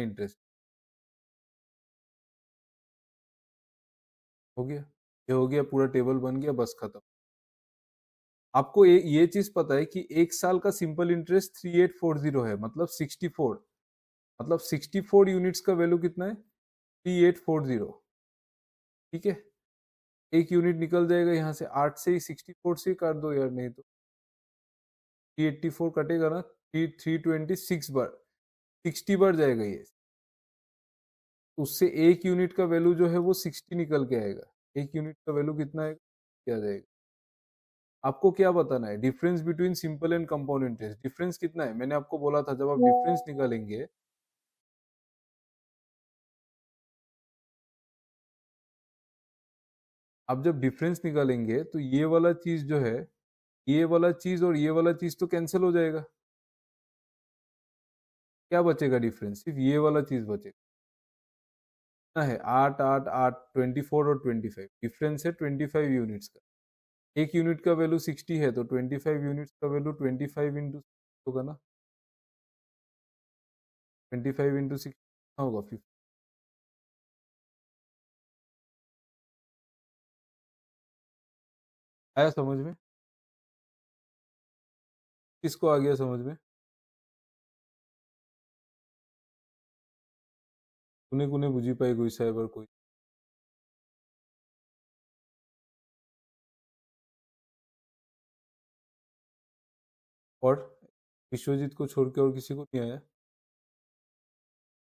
interest हो गया ये हो गया पूरा टेबल बन गया बस खत्म आपको ये ये चीज पता है कि एक साल का simple interest three eight four zero है मतलब सिक्सटी फोर मतलब सिक्सटी फोर यूनिट्स का वैल्यू कितना है थ्री एट फोर जीरो ठीक है एक यूनिट निकल जाएगा यहाँ से आठ से ही सिक्सटी फोर से काट दो यार नहीं तो थ्री एट्टी फोर कटेगा ना थ्री थ्री ट्वेंटी सिक्स बार सिक्सटी बार जाएगा ये उससे एक यूनिट का वैल्यू जो है वो सिक्सटी निकल के आएगा एक यूनिट का वैल्यू कितना आएगा क्या जाएगा आपको क्या बताना है difference between simple and compound interest difference कितना है मैंने आपको बोला था जब आप डिफरेंस निकालेंगे अब जब डिफरेंस निकालेंगे तो ये वाला चीज जो है ये वाला चीज और ये वाला चीज तो कैंसिल हो जाएगा क्या बचेगा डिफरेंस सिर्फ ये वाला चीज बचेगा ना है आठ आठ आठ ट्वेंटी फोर और ट्वेंटी फाइव डिफरेंस है ट्वेंटी फाइव यूनिट्स का एक यूनिट का वैल्यू सिक्सटी है तो ट्वेंटी फाइव यूनिट्स का वैल्यू ट्वेंटी फाइव इंटू होगा ना ट्वेंटी फाइव इंटू सिक्स होगा फिफ्टी आया समझ में किसको आ गया समझ में कुने कुने बुझी पाए कोई साहब और कोई और विश्वजीत को छोड़ के और किसी को नहीं आया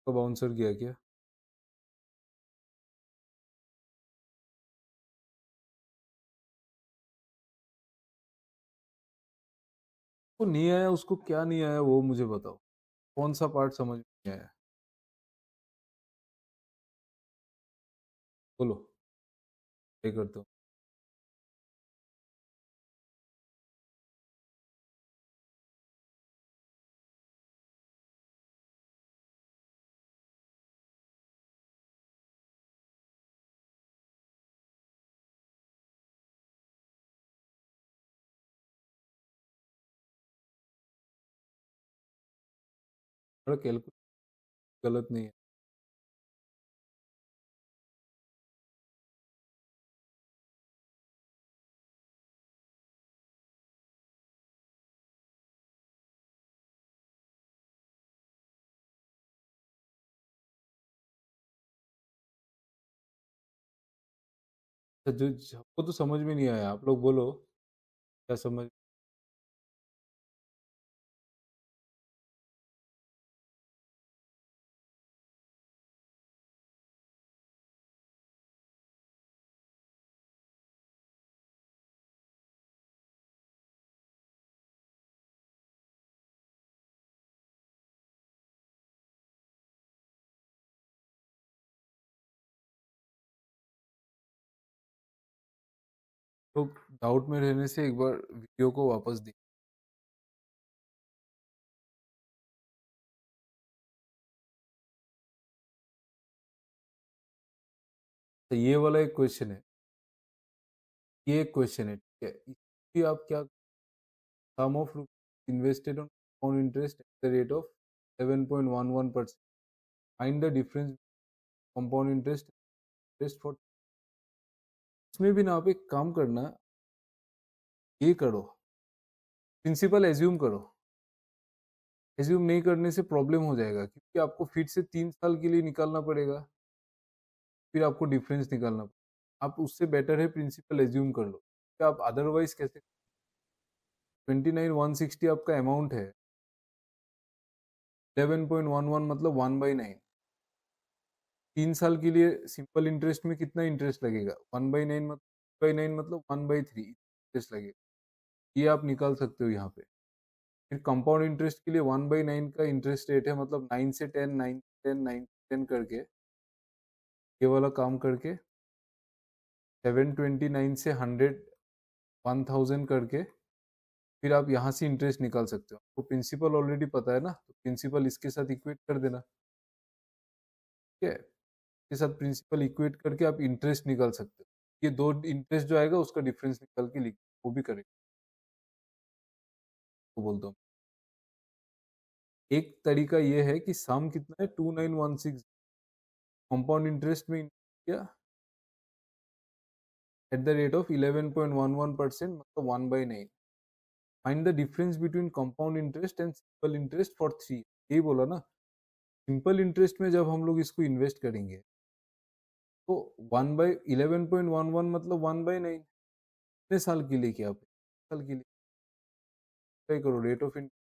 कब आंसर किया क्या उसको नहीं आया उसको क्या नहीं आया वो मुझे बताओ कौन सा पार्ट समझ में नहीं आया बोलो ये करते हूँ और कैलकुलेशन गलत नहीं है अच्छा, जो हमको तो समझ में नहीं आया आप लोग बोलो क्या समझ डाउट में रहने से एक बार वीडियो को वापस देखें तो ये वाला एक क्वेश्चन है ये एक क्वेश्चन है ठीक है इसकी आप क्या sum of rupees invested on on interest at the rate of seven point one one percent find the difference compound interest interest for इसमें भी ना आप एक काम करना ये करो प्रिंसिपल एज्यूम करो एज्यूम नहीं करने से प्रॉब्लम हो जाएगा क्योंकि आपको फिर से तीन साल के लिए निकालना पड़ेगा फिर आपको डिफरेंस निकालना पड़ेगा आप उससे बेटर है प्रिंसिपल एज्यूम कर लो तो आप अदरवाइज कैसे ट्वेंटी नाइन वन सिक्सटी आपका अमाउंट है इलेवन पॉइंट वन वन मतलब वन बाई नाइन तीन साल के लिए सिंपल इंटरेस्ट में कितना इंटरेस्ट लगेगा वन बाई नाइन मतलब बाई नाइन मतलब वन बाई थ्री इंटरेस्ट लगेगा ये आप निकाल सकते हो यहाँ पे फिर कंपाउंड इंटरेस्ट के लिए वन बाई नाइन का इंटरेस्ट रेट है मतलब नाइन से टेन नाइन से टेन नाइन से टेन करके ये वाला काम करके सेवन ट्वेंटी नाइन से हंड्रेड वन थाउजेंड करके फिर आप यहाँ से इंटरेस्ट निकाल सकते हो आपको तो प्रिंसिपल ऑलरेडी पता है ना तो प्रिंसिपल इसके साथ इक्वेट कर देना ठीक है इसके साथ प्रिंसिपल इक्वेट करके आप इंटरेस्ट निकाल सकते हो ये दो इंटरेस्ट जो आएगा उसका डिफरेंस निकाल के लिख वो भी करेंगे इसको बोलता हूँ एक तरीका यह है कि सम कितना है two nine one six compound interest में किया at the rate of eleven point one one percent मतलब one by nine find the difference between compound interest and simple interest for three यही बोला ना सिंपल इंटरेस्ट में जब हम लोग इसको इन्वेस्ट करेंगे तो one by eleven point one one मतलब वन बाई नाइन कितने साल के लिए किया आपने साल के लिए मल्टीप्लाई करो rate of interest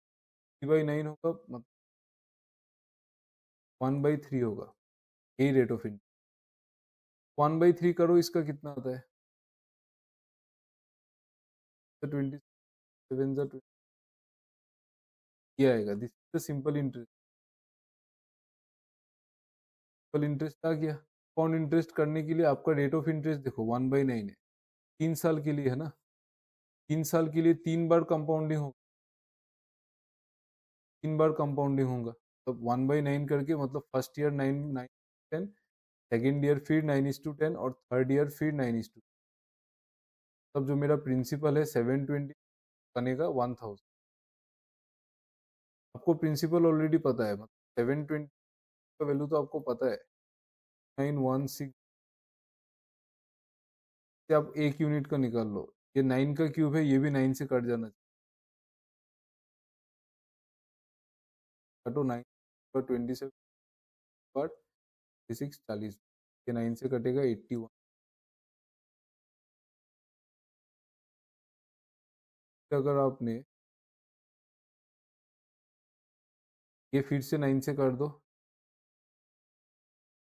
three by nine होगा मतलब वन बाई थ्री होगा a rate of interest one by three करो इसका कितना आता है ट्वेंटी सेवन ट्वेंटी आएगा this is simple interest simple interest आ गया कौन इंटरेस्ट करने के लिए आपका रेट ऑफ इंटरेस्ट देखो वन बाई नाइन है तीन साल के लिए है ना तीन साल के लिए तीन बार कंपाउंडिंग हो तीन बार कंपाउंडिंग होगा तो वन बाई नाइन करके मतलब first year nine nine ten second year फिर नाइन इज टू टेन और थर्ड ईयर फिर नाइन इज टू तब जो मेरा प्रिंसिपल है सेवन ट्वेंटी बनेगा वन थाउजेंड आपको प्रिंसिपल ऑलरेडी पता है मतलब सेवन ट्वेंटी का वैल्यू तो आपको पता है नाइन वन सिक्स आप एक यूनिट का निकाल लो ये नाइन का क्यूब है ये भी नाइन से कट जाना चाहिए कटो नाइन पर ट्वेंटी सेवन पर थ्री सिक्स चालीस ये नाइन से कटेगा एट्टी वन तो अगर आपने ये फिर से नाइन से कर दो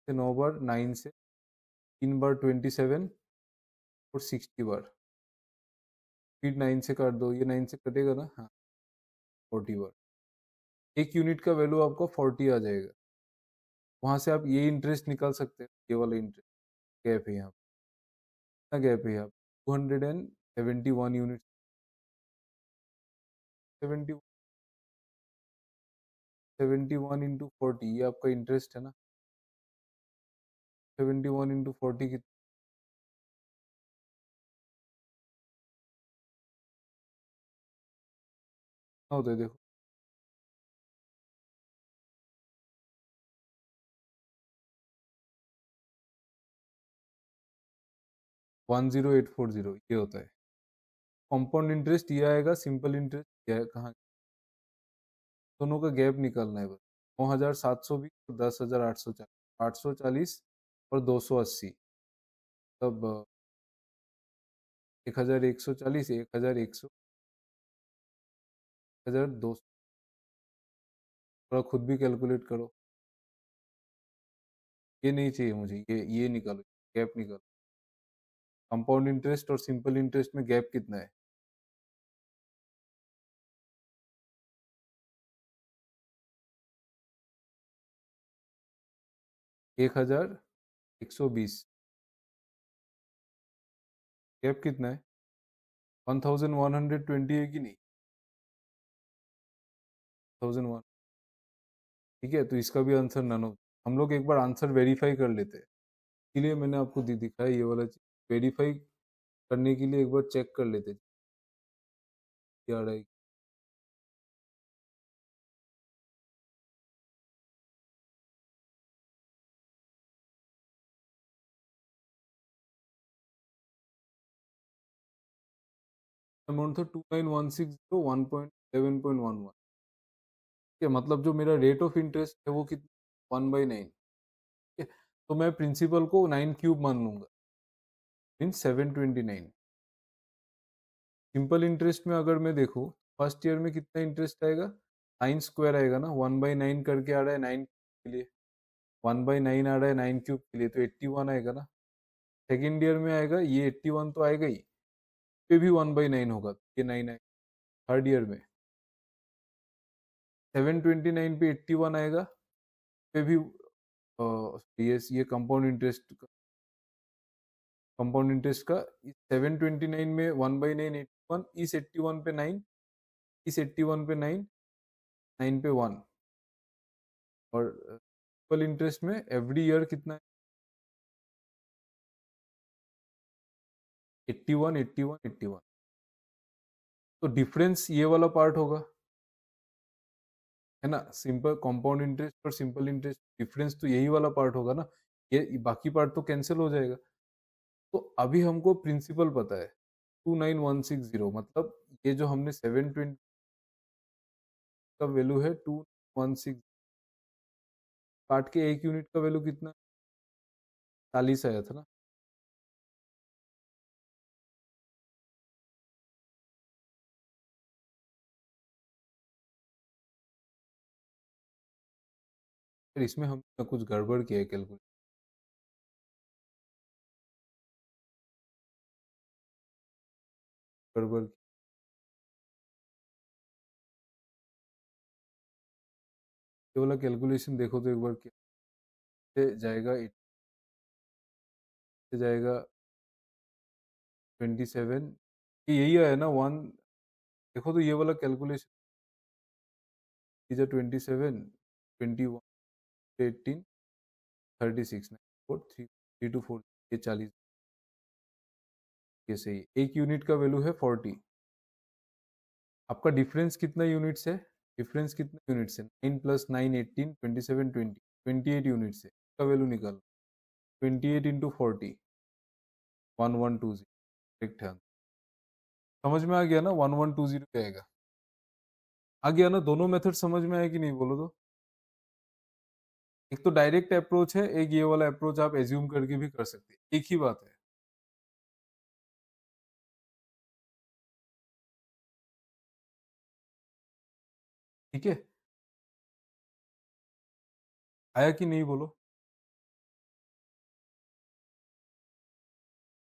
तो नौ बार नाइन से तीन बार ट्वेंटी सेवन और सिक्सटी बार फिर नाइन से कर दो ये नाइन से कटेगा ना हाँ फोर्टी बार एक यूनिट का वैल्यू आपका फोर्टी आ जाएगा वहाँ से आप ये इंटरेस्ट निकाल सकते हैं ये वाला इंटरेस्ट गैप है यहाँ कितना गैप है यहाँ two hundred and seventy one unit seventy seventy one into forty ये आपका इंटरेस्ट है ना सेवेंटी वन इंटू फोर्टी कितना होता है देखो one zero eight four zero ये होता है कंपाउंड इंटरेस्ट ये आएगा सिंपल इंटरेस्ट ये कहाँ दोनों का गैप निकालना है बस नौ हज़ार सात सौ बीस और दस हज़ार आठ सौ चालीस आठ सौ चालीस और दो सौ अस्सी तब एक हज़ार एक सौ चालीस एक हज़ार एक सौ हज़ार दो सौ थोड़ा खुद भी कैलकुलेट करो ये नहीं चाहिए मुझे ये ये निकालो गैप निकालो कंपाउंड इंटरेस्ट और सिंपल इंटरेस्ट में गैप कितना है एक हजार एक सौ बीस गैप कितना है one thousand one hundred twenty है कि नहीं थाउजेंड वन ठीक है तो इसका भी आंसर नन हो हम लोग एक बार आंसर वेरीफाई कर लेते हैं इसलिए मैंने आपको दिखाया ये वाला चीज़ वेरीफाई करने के लिए एक बार चेक कर लेते क्या रहेगी अमाउंट था two nine one six zero one point seven point one one ठीक है मतलब जो मेरा रेट ऑफ इंटरेस्ट है वो कितना वन बाई नाइन ठीक है तो मैं प्रिंसिपल को नाइन क्यूब मान लूंगा mean seven twenty nine simple interest में अगर मैं देखूँ फर्स्ट ईयर में कितना इंटरेस्ट आएगा नाइन स्क्वायर आएगा ना वन बाई नाइन करके आ रहा है नाइन के लिए वन बाई नाइन आ रहा है नाइन क्यूब के लिए तो एट्टी वन आएगा ना सेकेंड ईयर में आएगा ये एट्टी वन तो आएगा ही पे भी वन बाई नाइन होगा ये नाइन आएगा थर्ड ईयर में सेवन ट्वेंटी नाइन पे एट्टी वन आएगा पे भी ये ये कंपाउंड इंटरेस्ट का कंपाउंड इंटरेस्ट का सेवन ट्वेंटी नाइन में one by nine eighty one इस एट्टी वन पे नाइन इस एट्टी वन पे नाइन नाइन पे वन और म्यूनसिपल इंटरेस्ट में एवरी ईयर कितना है eighty one eighty one eighty one तो डिफरेंस ये वाला पार्ट होगा है ना सिंपल कंपाउंड इंटरेस्ट और सिंपल इंटरेस्ट डिफरेंस तो यही वाला पार्ट होगा ना ये बाकी पार्ट तो कैंसिल हो जाएगा तो अभी हमको प्रिंसिपल पता है two nine one six zero मतलब ये जो हमने सेवन ट्वेंटी का वैल्यू है टू वन सिक्स काट के एक यूनिट का वैल्यू कितना चालीस आया था ना इसमें हमने कुछ गड़बड़ किया है कैलकुलेट verbal ये वाला कैलकुलेशन देखो तो एक बार क्या जाएगा एट जाएगा ट्वेंटी सेवन यही आया ना वन देखो तो ये वाला calculation is twenty seven twenty one eighteen thirty six nine four three three two four ये चालीस ये सही एक यूनिट का वैल्यू है फोर्टी आपका डिफरेंस कितना यूनिट्स है डिफरेंस कितना यूनिट्स है nine plus nine eighteen twenty seven twenty twenty eight units है इसका वैल्यू निकाल twenty eight into forty one one two zero correct है समझ में आ गया ना वन वन टू जीरो जाएगा आ गया ना दोनों मेथड समझ में आया कि नहीं बोलो तो एक तो डायरेक्ट अप्रोच है एक ये वाला अप्रोच आप एज्यूम करके भी कर सकते एक ही बात है ठीक है आया कि नहीं बोलो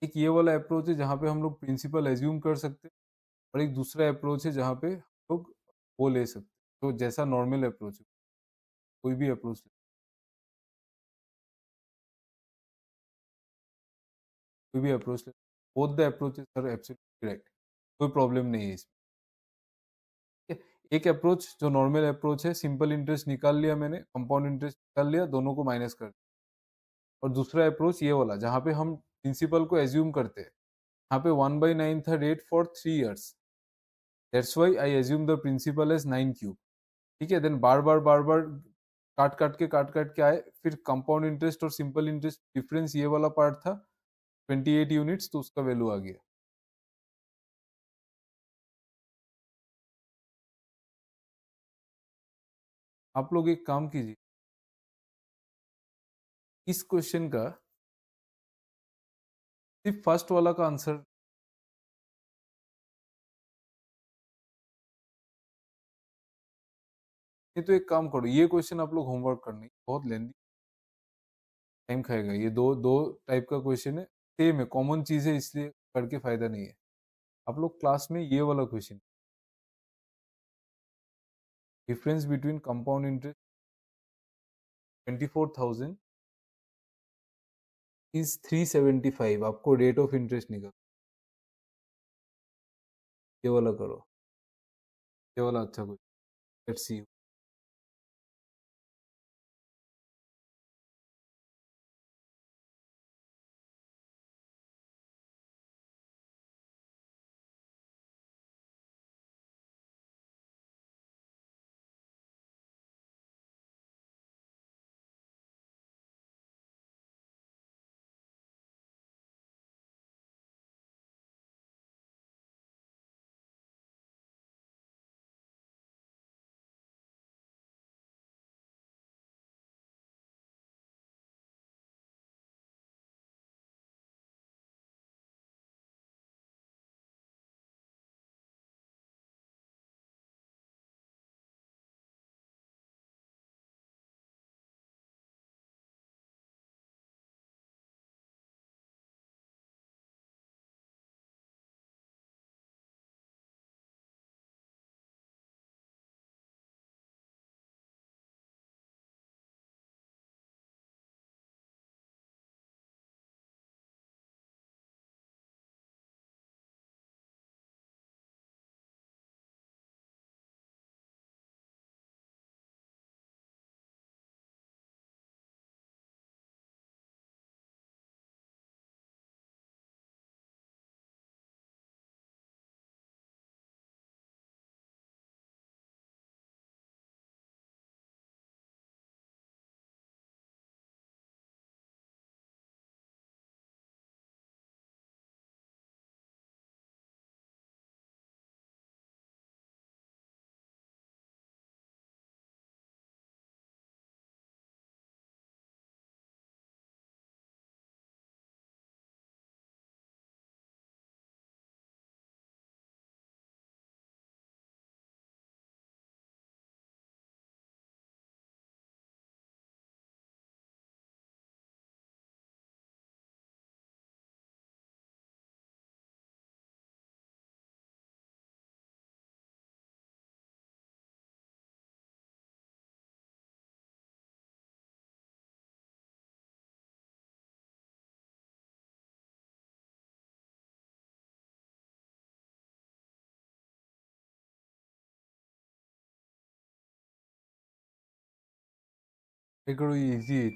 एक ये वाला अप्रोच है जहां पे हम लोग प्रिंसिपल एज्यूम कर सकते हैं और एक दूसरा अप्रोच है जहां पे हम लोग वो ले सकते हैं तो जैसा नॉर्मल अप्रोच है कोई भी अप्रोच ले कोई भी अप्रोच ले both the approach sir absolutely correct कोई प्रॉब्लम नहीं है इसमें एक अप्रोच जो नॉर्मल अप्रोच है सिंपल इंटरेस्ट निकाल लिया मैंने कंपाउंड इंटरेस्ट निकाल लिया दोनों को माइनस कर दिया और दूसरा अप्रोच ये वाला जहाँ पे हम प्रिंसिपल को एज्यूम करते हैं यहाँ पे वन बाई नाइन था rate for three years that's why I assume the principal as nine cube ठीक है देन बार बार बार बार काट काट के काट काट के आए फिर कंपाउंड इंटरेस्ट और सिंपल इंटरेस्ट डिफरेंस ये वाला पार्ट था ट्वेंटी एट यूनिट्स तो उसका वैल्यू आ गया आप लोग एक काम कीजिए इस क्वेश्चन का सिर्फ फर्स्ट वाला का आंसर ये तो एक काम करो ये क्वेश्चन आप लोग होमवर्क करने बहुत लेंदी टाइम खाएगा ये दो दो टाइप का क्वेश्चन है सेम है कॉमन चीज़ है इसलिए करके फायदा नहीं है आप लोग क्लास में ये वाला question difference between compound interest twenty four thousand is three seventy five आपको रेट ऑफ इंटरेस्ट निकल ये वाला करो ये वाला अच्छा कुछ लेट्स सी not easy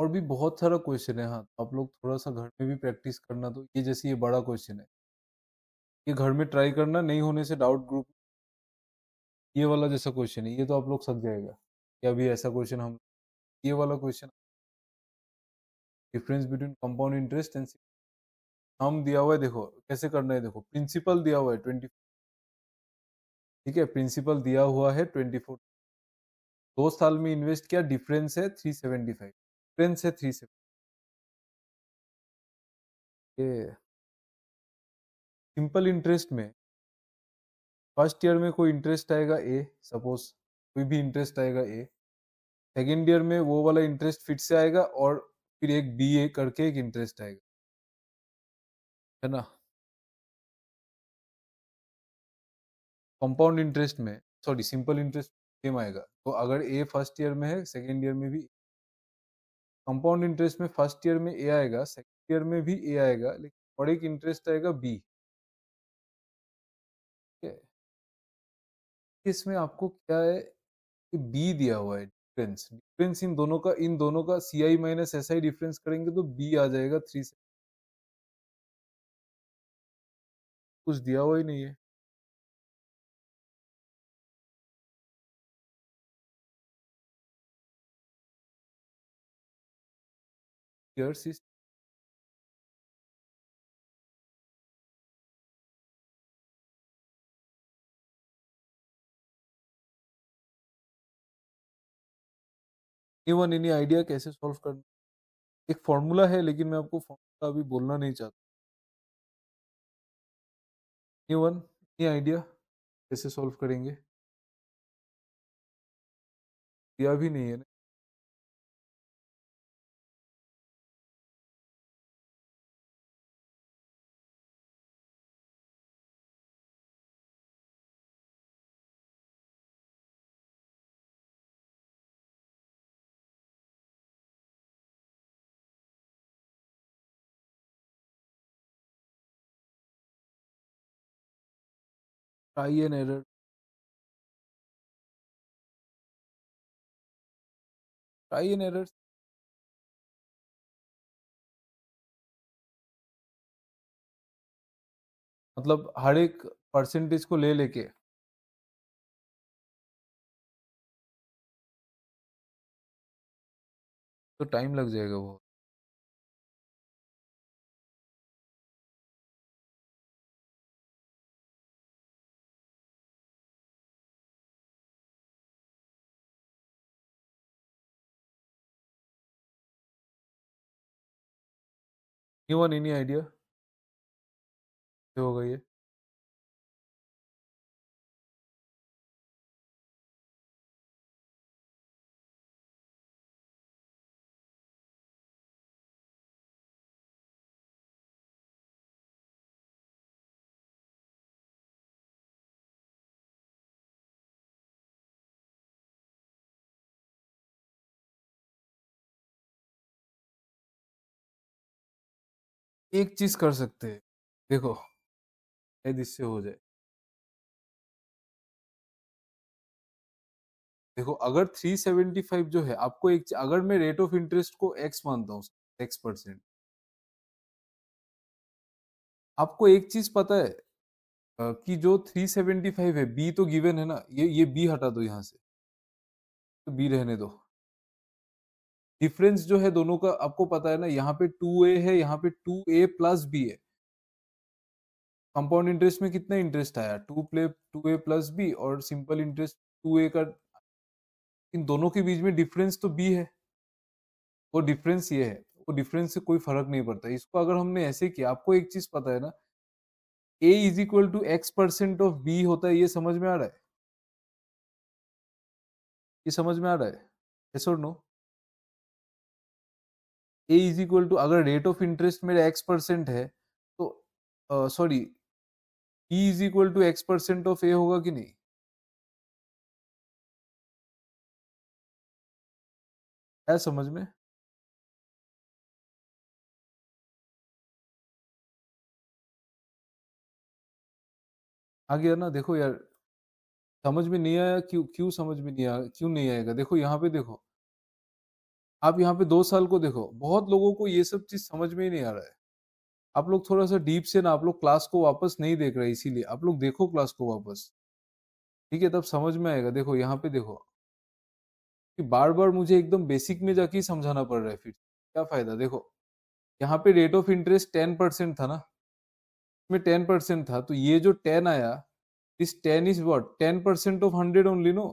और भी बहुत सारा क्वेश्चन है हाँ तो आप लोग थोड़ा सा घर में भी प्रैक्टिस करना तो ये जैसे ये बड़ा क्वेश्चन है ये घर में ट्राई करना नहीं होने से डाउट ग्रुप ये वाला जैसा क्वेश्चन है ये तो आप लोग सक जाएगा कि अभी ऐसा क्वेश्चन हम ये वाला question difference between compound interest and हम दिया हुआ है देखो कैसे करना है देखो प्रिंसिपल दिया हुआ है ट्वेंटी ठीक है प्रिंसिपल दिया हुआ है ट्वेंटी फोर दो साल में इन्वेस्ट किया डिफरेंस है थ्री सेवेंटी फाइव प्रिंस है थ्री से सिंपल इंटरेस्ट में फर्स्ट ईयर में कोई इंटरेस्ट आएगा ए सपोज कोई भी इंटरेस्ट आएगा ए सेकेंड ईयर में वो वाला इंटरेस्ट फिर से आएगा और फिर एक बी ए करके एक इंटरेस्ट आएगा है ना कंपाउंड इंटरेस्ट में सॉरी सिंपल इंटरेस्ट सेम आएगा तो अगर ए फर्स्ट ईयर में है सेकेंड ईयर में भी कंपाउंड इंटरेस्ट में फर्स्ट ईयर में ए आएगा सेकेंड ईयर में भी ए आएगा लेकिन और एक इंटरेस्ट आएगा बी इसमें आपको क्या है कि बी दिया हुआ है डिफरेंस डिफरेंस इन दोनों का इन दोनों का C I minus S I difference करेंगे तो बी आ जाएगा थ्री से कुछ दिया हुआ ही नहीं है curses इवन एनी आइडिया कैसे सॉल्व करना एक फॉर्मूला है लेकिन मैं आपको फॉर्मूला अभी बोलना नहीं चाहता इवन ये आइडिया कैसे सॉल्व करेंगे या भी नहीं है ना error ट्राई एन error मतलब हर एक परसेंटेज को ले लेके तो टाइम लग जाएगा वो anyone any idea? कैसे होगा ये? एक चीज कर सकते हैं देखो शायद इससे हो जाए देखो अगर 375 जो है आपको एक अगर मैं रेट ऑफ इंटरेस्ट को एक्स मानता हूँ एक्स परसेंट आपको एक चीज पता है कि जो 375 है बी तो गिवन है ना ये ये बी हटा दो यहाँ से तो बी रहने दो डिफरेंस जो है दोनों का आपको पता है ना यहाँ पे टू ए है यहाँ पे टू ए प्लस बी है कंपाउंड इंटरेस्ट में कितना इंटरेस्ट आया two play two A plus B और सिंपल इंटरेस्ट टू ए का इन दोनों के बीच में डिफरेंस तो बी है वो डिफरेंस ये है वो डिफरेंस से कोई फर्क नहीं पड़ता इसको अगर हमने ऐसे किया आपको एक चीज पता है ना A is equal to X percent of B होता है ये समझ में आ रहा है ये समझ में आ रहा है yes or no? A is equal to अगर रेट ऑफ इंटरेस्ट मेरा एक्स परसेंट है तो sorry E is equal to X percent of A होगा कि नहीं है समझ में आ गया ना देखो यार समझ में नहीं आया क्यों क्यों समझ में नहीं आया क्यों नहीं आएगा देखो यहाँ पे देखो आप यहाँ पे दो साल को देखो बहुत लोगों को ये सब चीज समझ में ही नहीं आ रहा है आप लोग थोड़ा सा डीप से ना आप लोग क्लास को वापस नहीं देख रहे इसीलिए आप लोग देखो क्लास को वापस ठीक है तब समझ में आएगा देखो यहाँ पे देखो कि बार बार मुझे एकदम बेसिक में जाके समझाना पड़ रहा है फिर क्या फायदा देखो यहाँ पे rate of interest ten percent था ना इसमें टेन परसेंट था तो ये जो टेन आया इस ten is what ten percent of hundred only no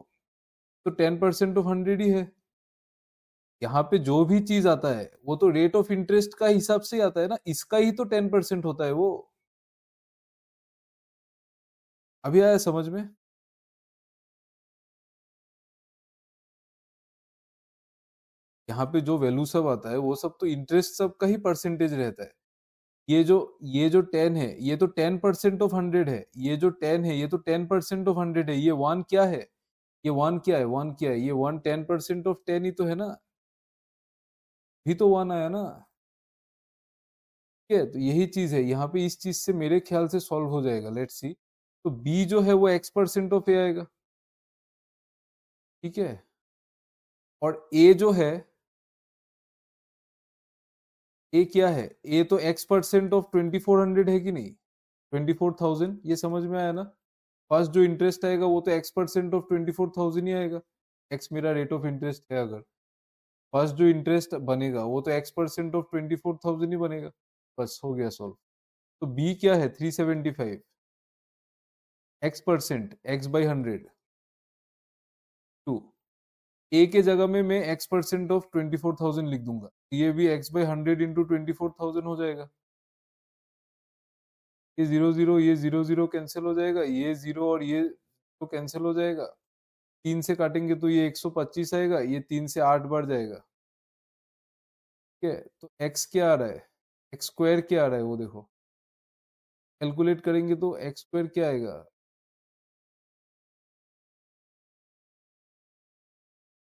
तो टेन परसेंट ऑफ हंड्रेड ही है यहाँ पे जो भी चीज आता है वो तो रेट ऑफ इंटरेस्ट का हिसाब से आता है ना इसका ही तो टेन परसेंट होता है वो अभी आया समझ में यहाँ पे जो वैल्यू सब आता है वो सब तो इंटरेस्ट सब का ही परसेंटेज रहता है ये जो ये जो टेन है ये तो टेन परसेंट ऑफ हंड्रेड है ये जो टेन है ये तो टेन परसेंट ऑफ हंड्रेड है ये वन क्या है ये वन क्या है वन क्या है ये one ten percent of ten ही तो है ना भी तो वन आया ना ठीक है तो यही चीज है यहाँ पे इस चीज से मेरे ख्याल से सॉल्व हो जाएगा लेट सी तो बी जो है वो एक्स परसेंट ऑफ ए आएगा ठीक है और ए जो है ए क्या है ए तो X percent of twenty four hundred है कि नहीं ट्वेंटी फोर थाउजेंड ये समझ में आया ना फर्स्ट जो इंटरेस्ट आएगा वो तो X percent of twenty four thousand ही आएगा एक्स मेरा रेट ऑफ इंटरेस्ट है अगर फर्स्ट जो इंटरेस्ट बनेगा वो तो X percent of twenty four thousand ही बनेगा बस हो गया सॉल्व तो बी क्या है three seventy five X percent X by hundred two A के जगह में मैं X percent of twenty four thousand लिख दूंगा तो ये भी X by hundred into twenty four thousand हो जाएगा ये जीरो जीरो ये जीरो जीरो कैंसिल हो जाएगा ये जीरो और ये तो कैंसिल हो जाएगा तीन से काटेंगे तो ये 125 आएगा ये तीन से आठ बार जाएगा ठीक है तो एक्स क्या आ रहा है एक्स स्क्वायर क्या आ रहा है वो देखो कैलकुलेट करेंगे तो एक्स स्क्वायर क्या आएगा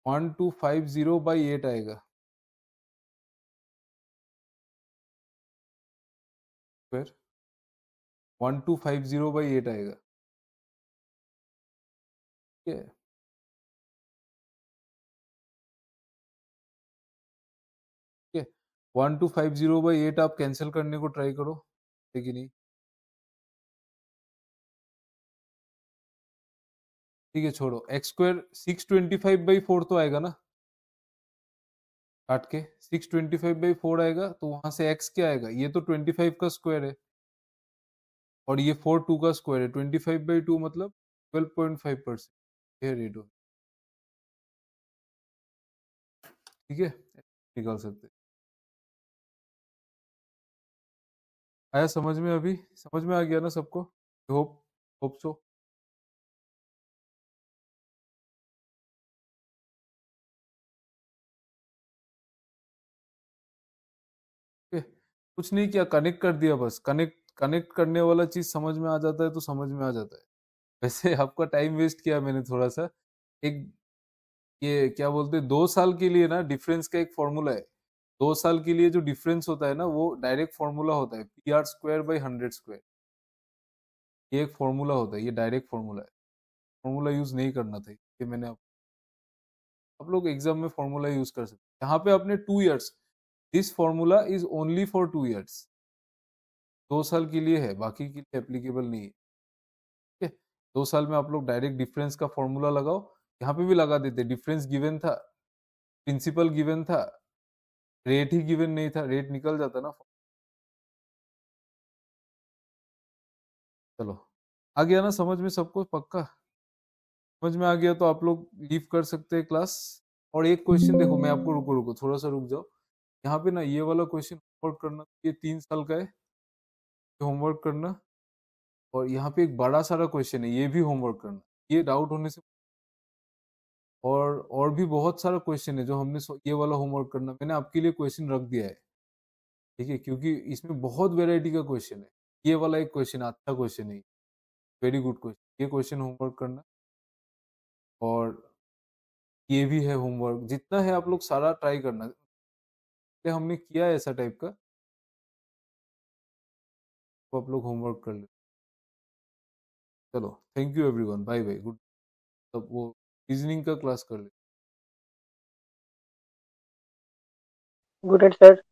one two five zero by eight आएगा one two five zero by eight आएगा ठीक है one two five zero by eight आप कैंसिल करने को ट्राई करो ठीक है नहीं ठीक है छोड़ो X square six twenty five by four तो आएगा ना काट के six twenty five by four आएगा तो वहां से एक्स क्या आएगा ये तो ट्वेंटी फाइव का स्क्वायर है और ये फोर टू का स्क्वायर है ट्वेंटी फाइव बाई टू मतलब ट्वेल्व पॉइंट फाइव परसेंट ये रेडो ठीक है निकाल सकते आया समझ में अभी समझ में आ गया ना सबको होप होप सो कुछ नहीं किया कनेक्ट कर दिया बस कनेक्ट कनेक्ट करने वाला चीज समझ में आ जाता है तो समझ में आ जाता है वैसे आपका टाइम वेस्ट किया मैंने थोड़ा सा एक ये क्या बोलते हैं दो साल के लिए ना डिफरेंस का एक फॉर्मूला है दो साल के लिए जो डिफरेंस होता है ना वो डायरेक्ट फॉर्मूला होता है P R square by hundred square ये एक फॉर्मूला होता है ये डायरेक्ट फॉर्मूला है फॉर्मूला यूज़ नहीं करना था ये मैंने आप आप लोग एग्जाम में फॉर्मूला यूज़ कर सकते यहाँ पे आपने two years this formula is only for two years दो साल के लिए है बाकी के लिए एप्लीकेबल नहीं है ठीक है दो साल में आप लोग डायरेक्ट डिफरेंस का फॉर्मूला लगाओ यहाँ पे भी लगा देते डिफरेंस गिवन था प्रिंसिपल गिवन था रेट ही गिवन नहीं था रेट निकल जाता ना चलो आ गया ना समझ में सबको पक्का समझ में आ गया तो आप लोग लीव कर सकते हैं क्लास और एक क्वेश्चन देखो मैं आपको रुको रुको थोड़ा सा रुक जाओ यहाँ पे ना ये वाला क्वेश्चन होमवर्क करना ये तीन साल का है होमवर्क करना और यहाँ पे एक बड़ा सारा क्वेश्चन है ये भी होमवर्क करना ये डाउट होने से और और भी बहुत सारा क्वेश्चन है जो हमने ये वाला होमवर्क करना मैंने आपके लिए क्वेश्चन रख दिया है ठीक है क्योंकि इसमें बहुत वेराइटी का क्वेश्चन है ये वाला एक क्वेश्चन अच्छा क्वेश्चन है वेरी गुड क्वेश्चन ये क्वेश्चन होमवर्क करना और ये भी है होमवर्क जितना है आप लोग सारा ट्राई करना हमने किया है ऐसा टाइप का तो आप लोग होमवर्क कर ले चलो thank you everyone bye bye good तब वो रीजनिंग का क्लास कर ले गुड एट सर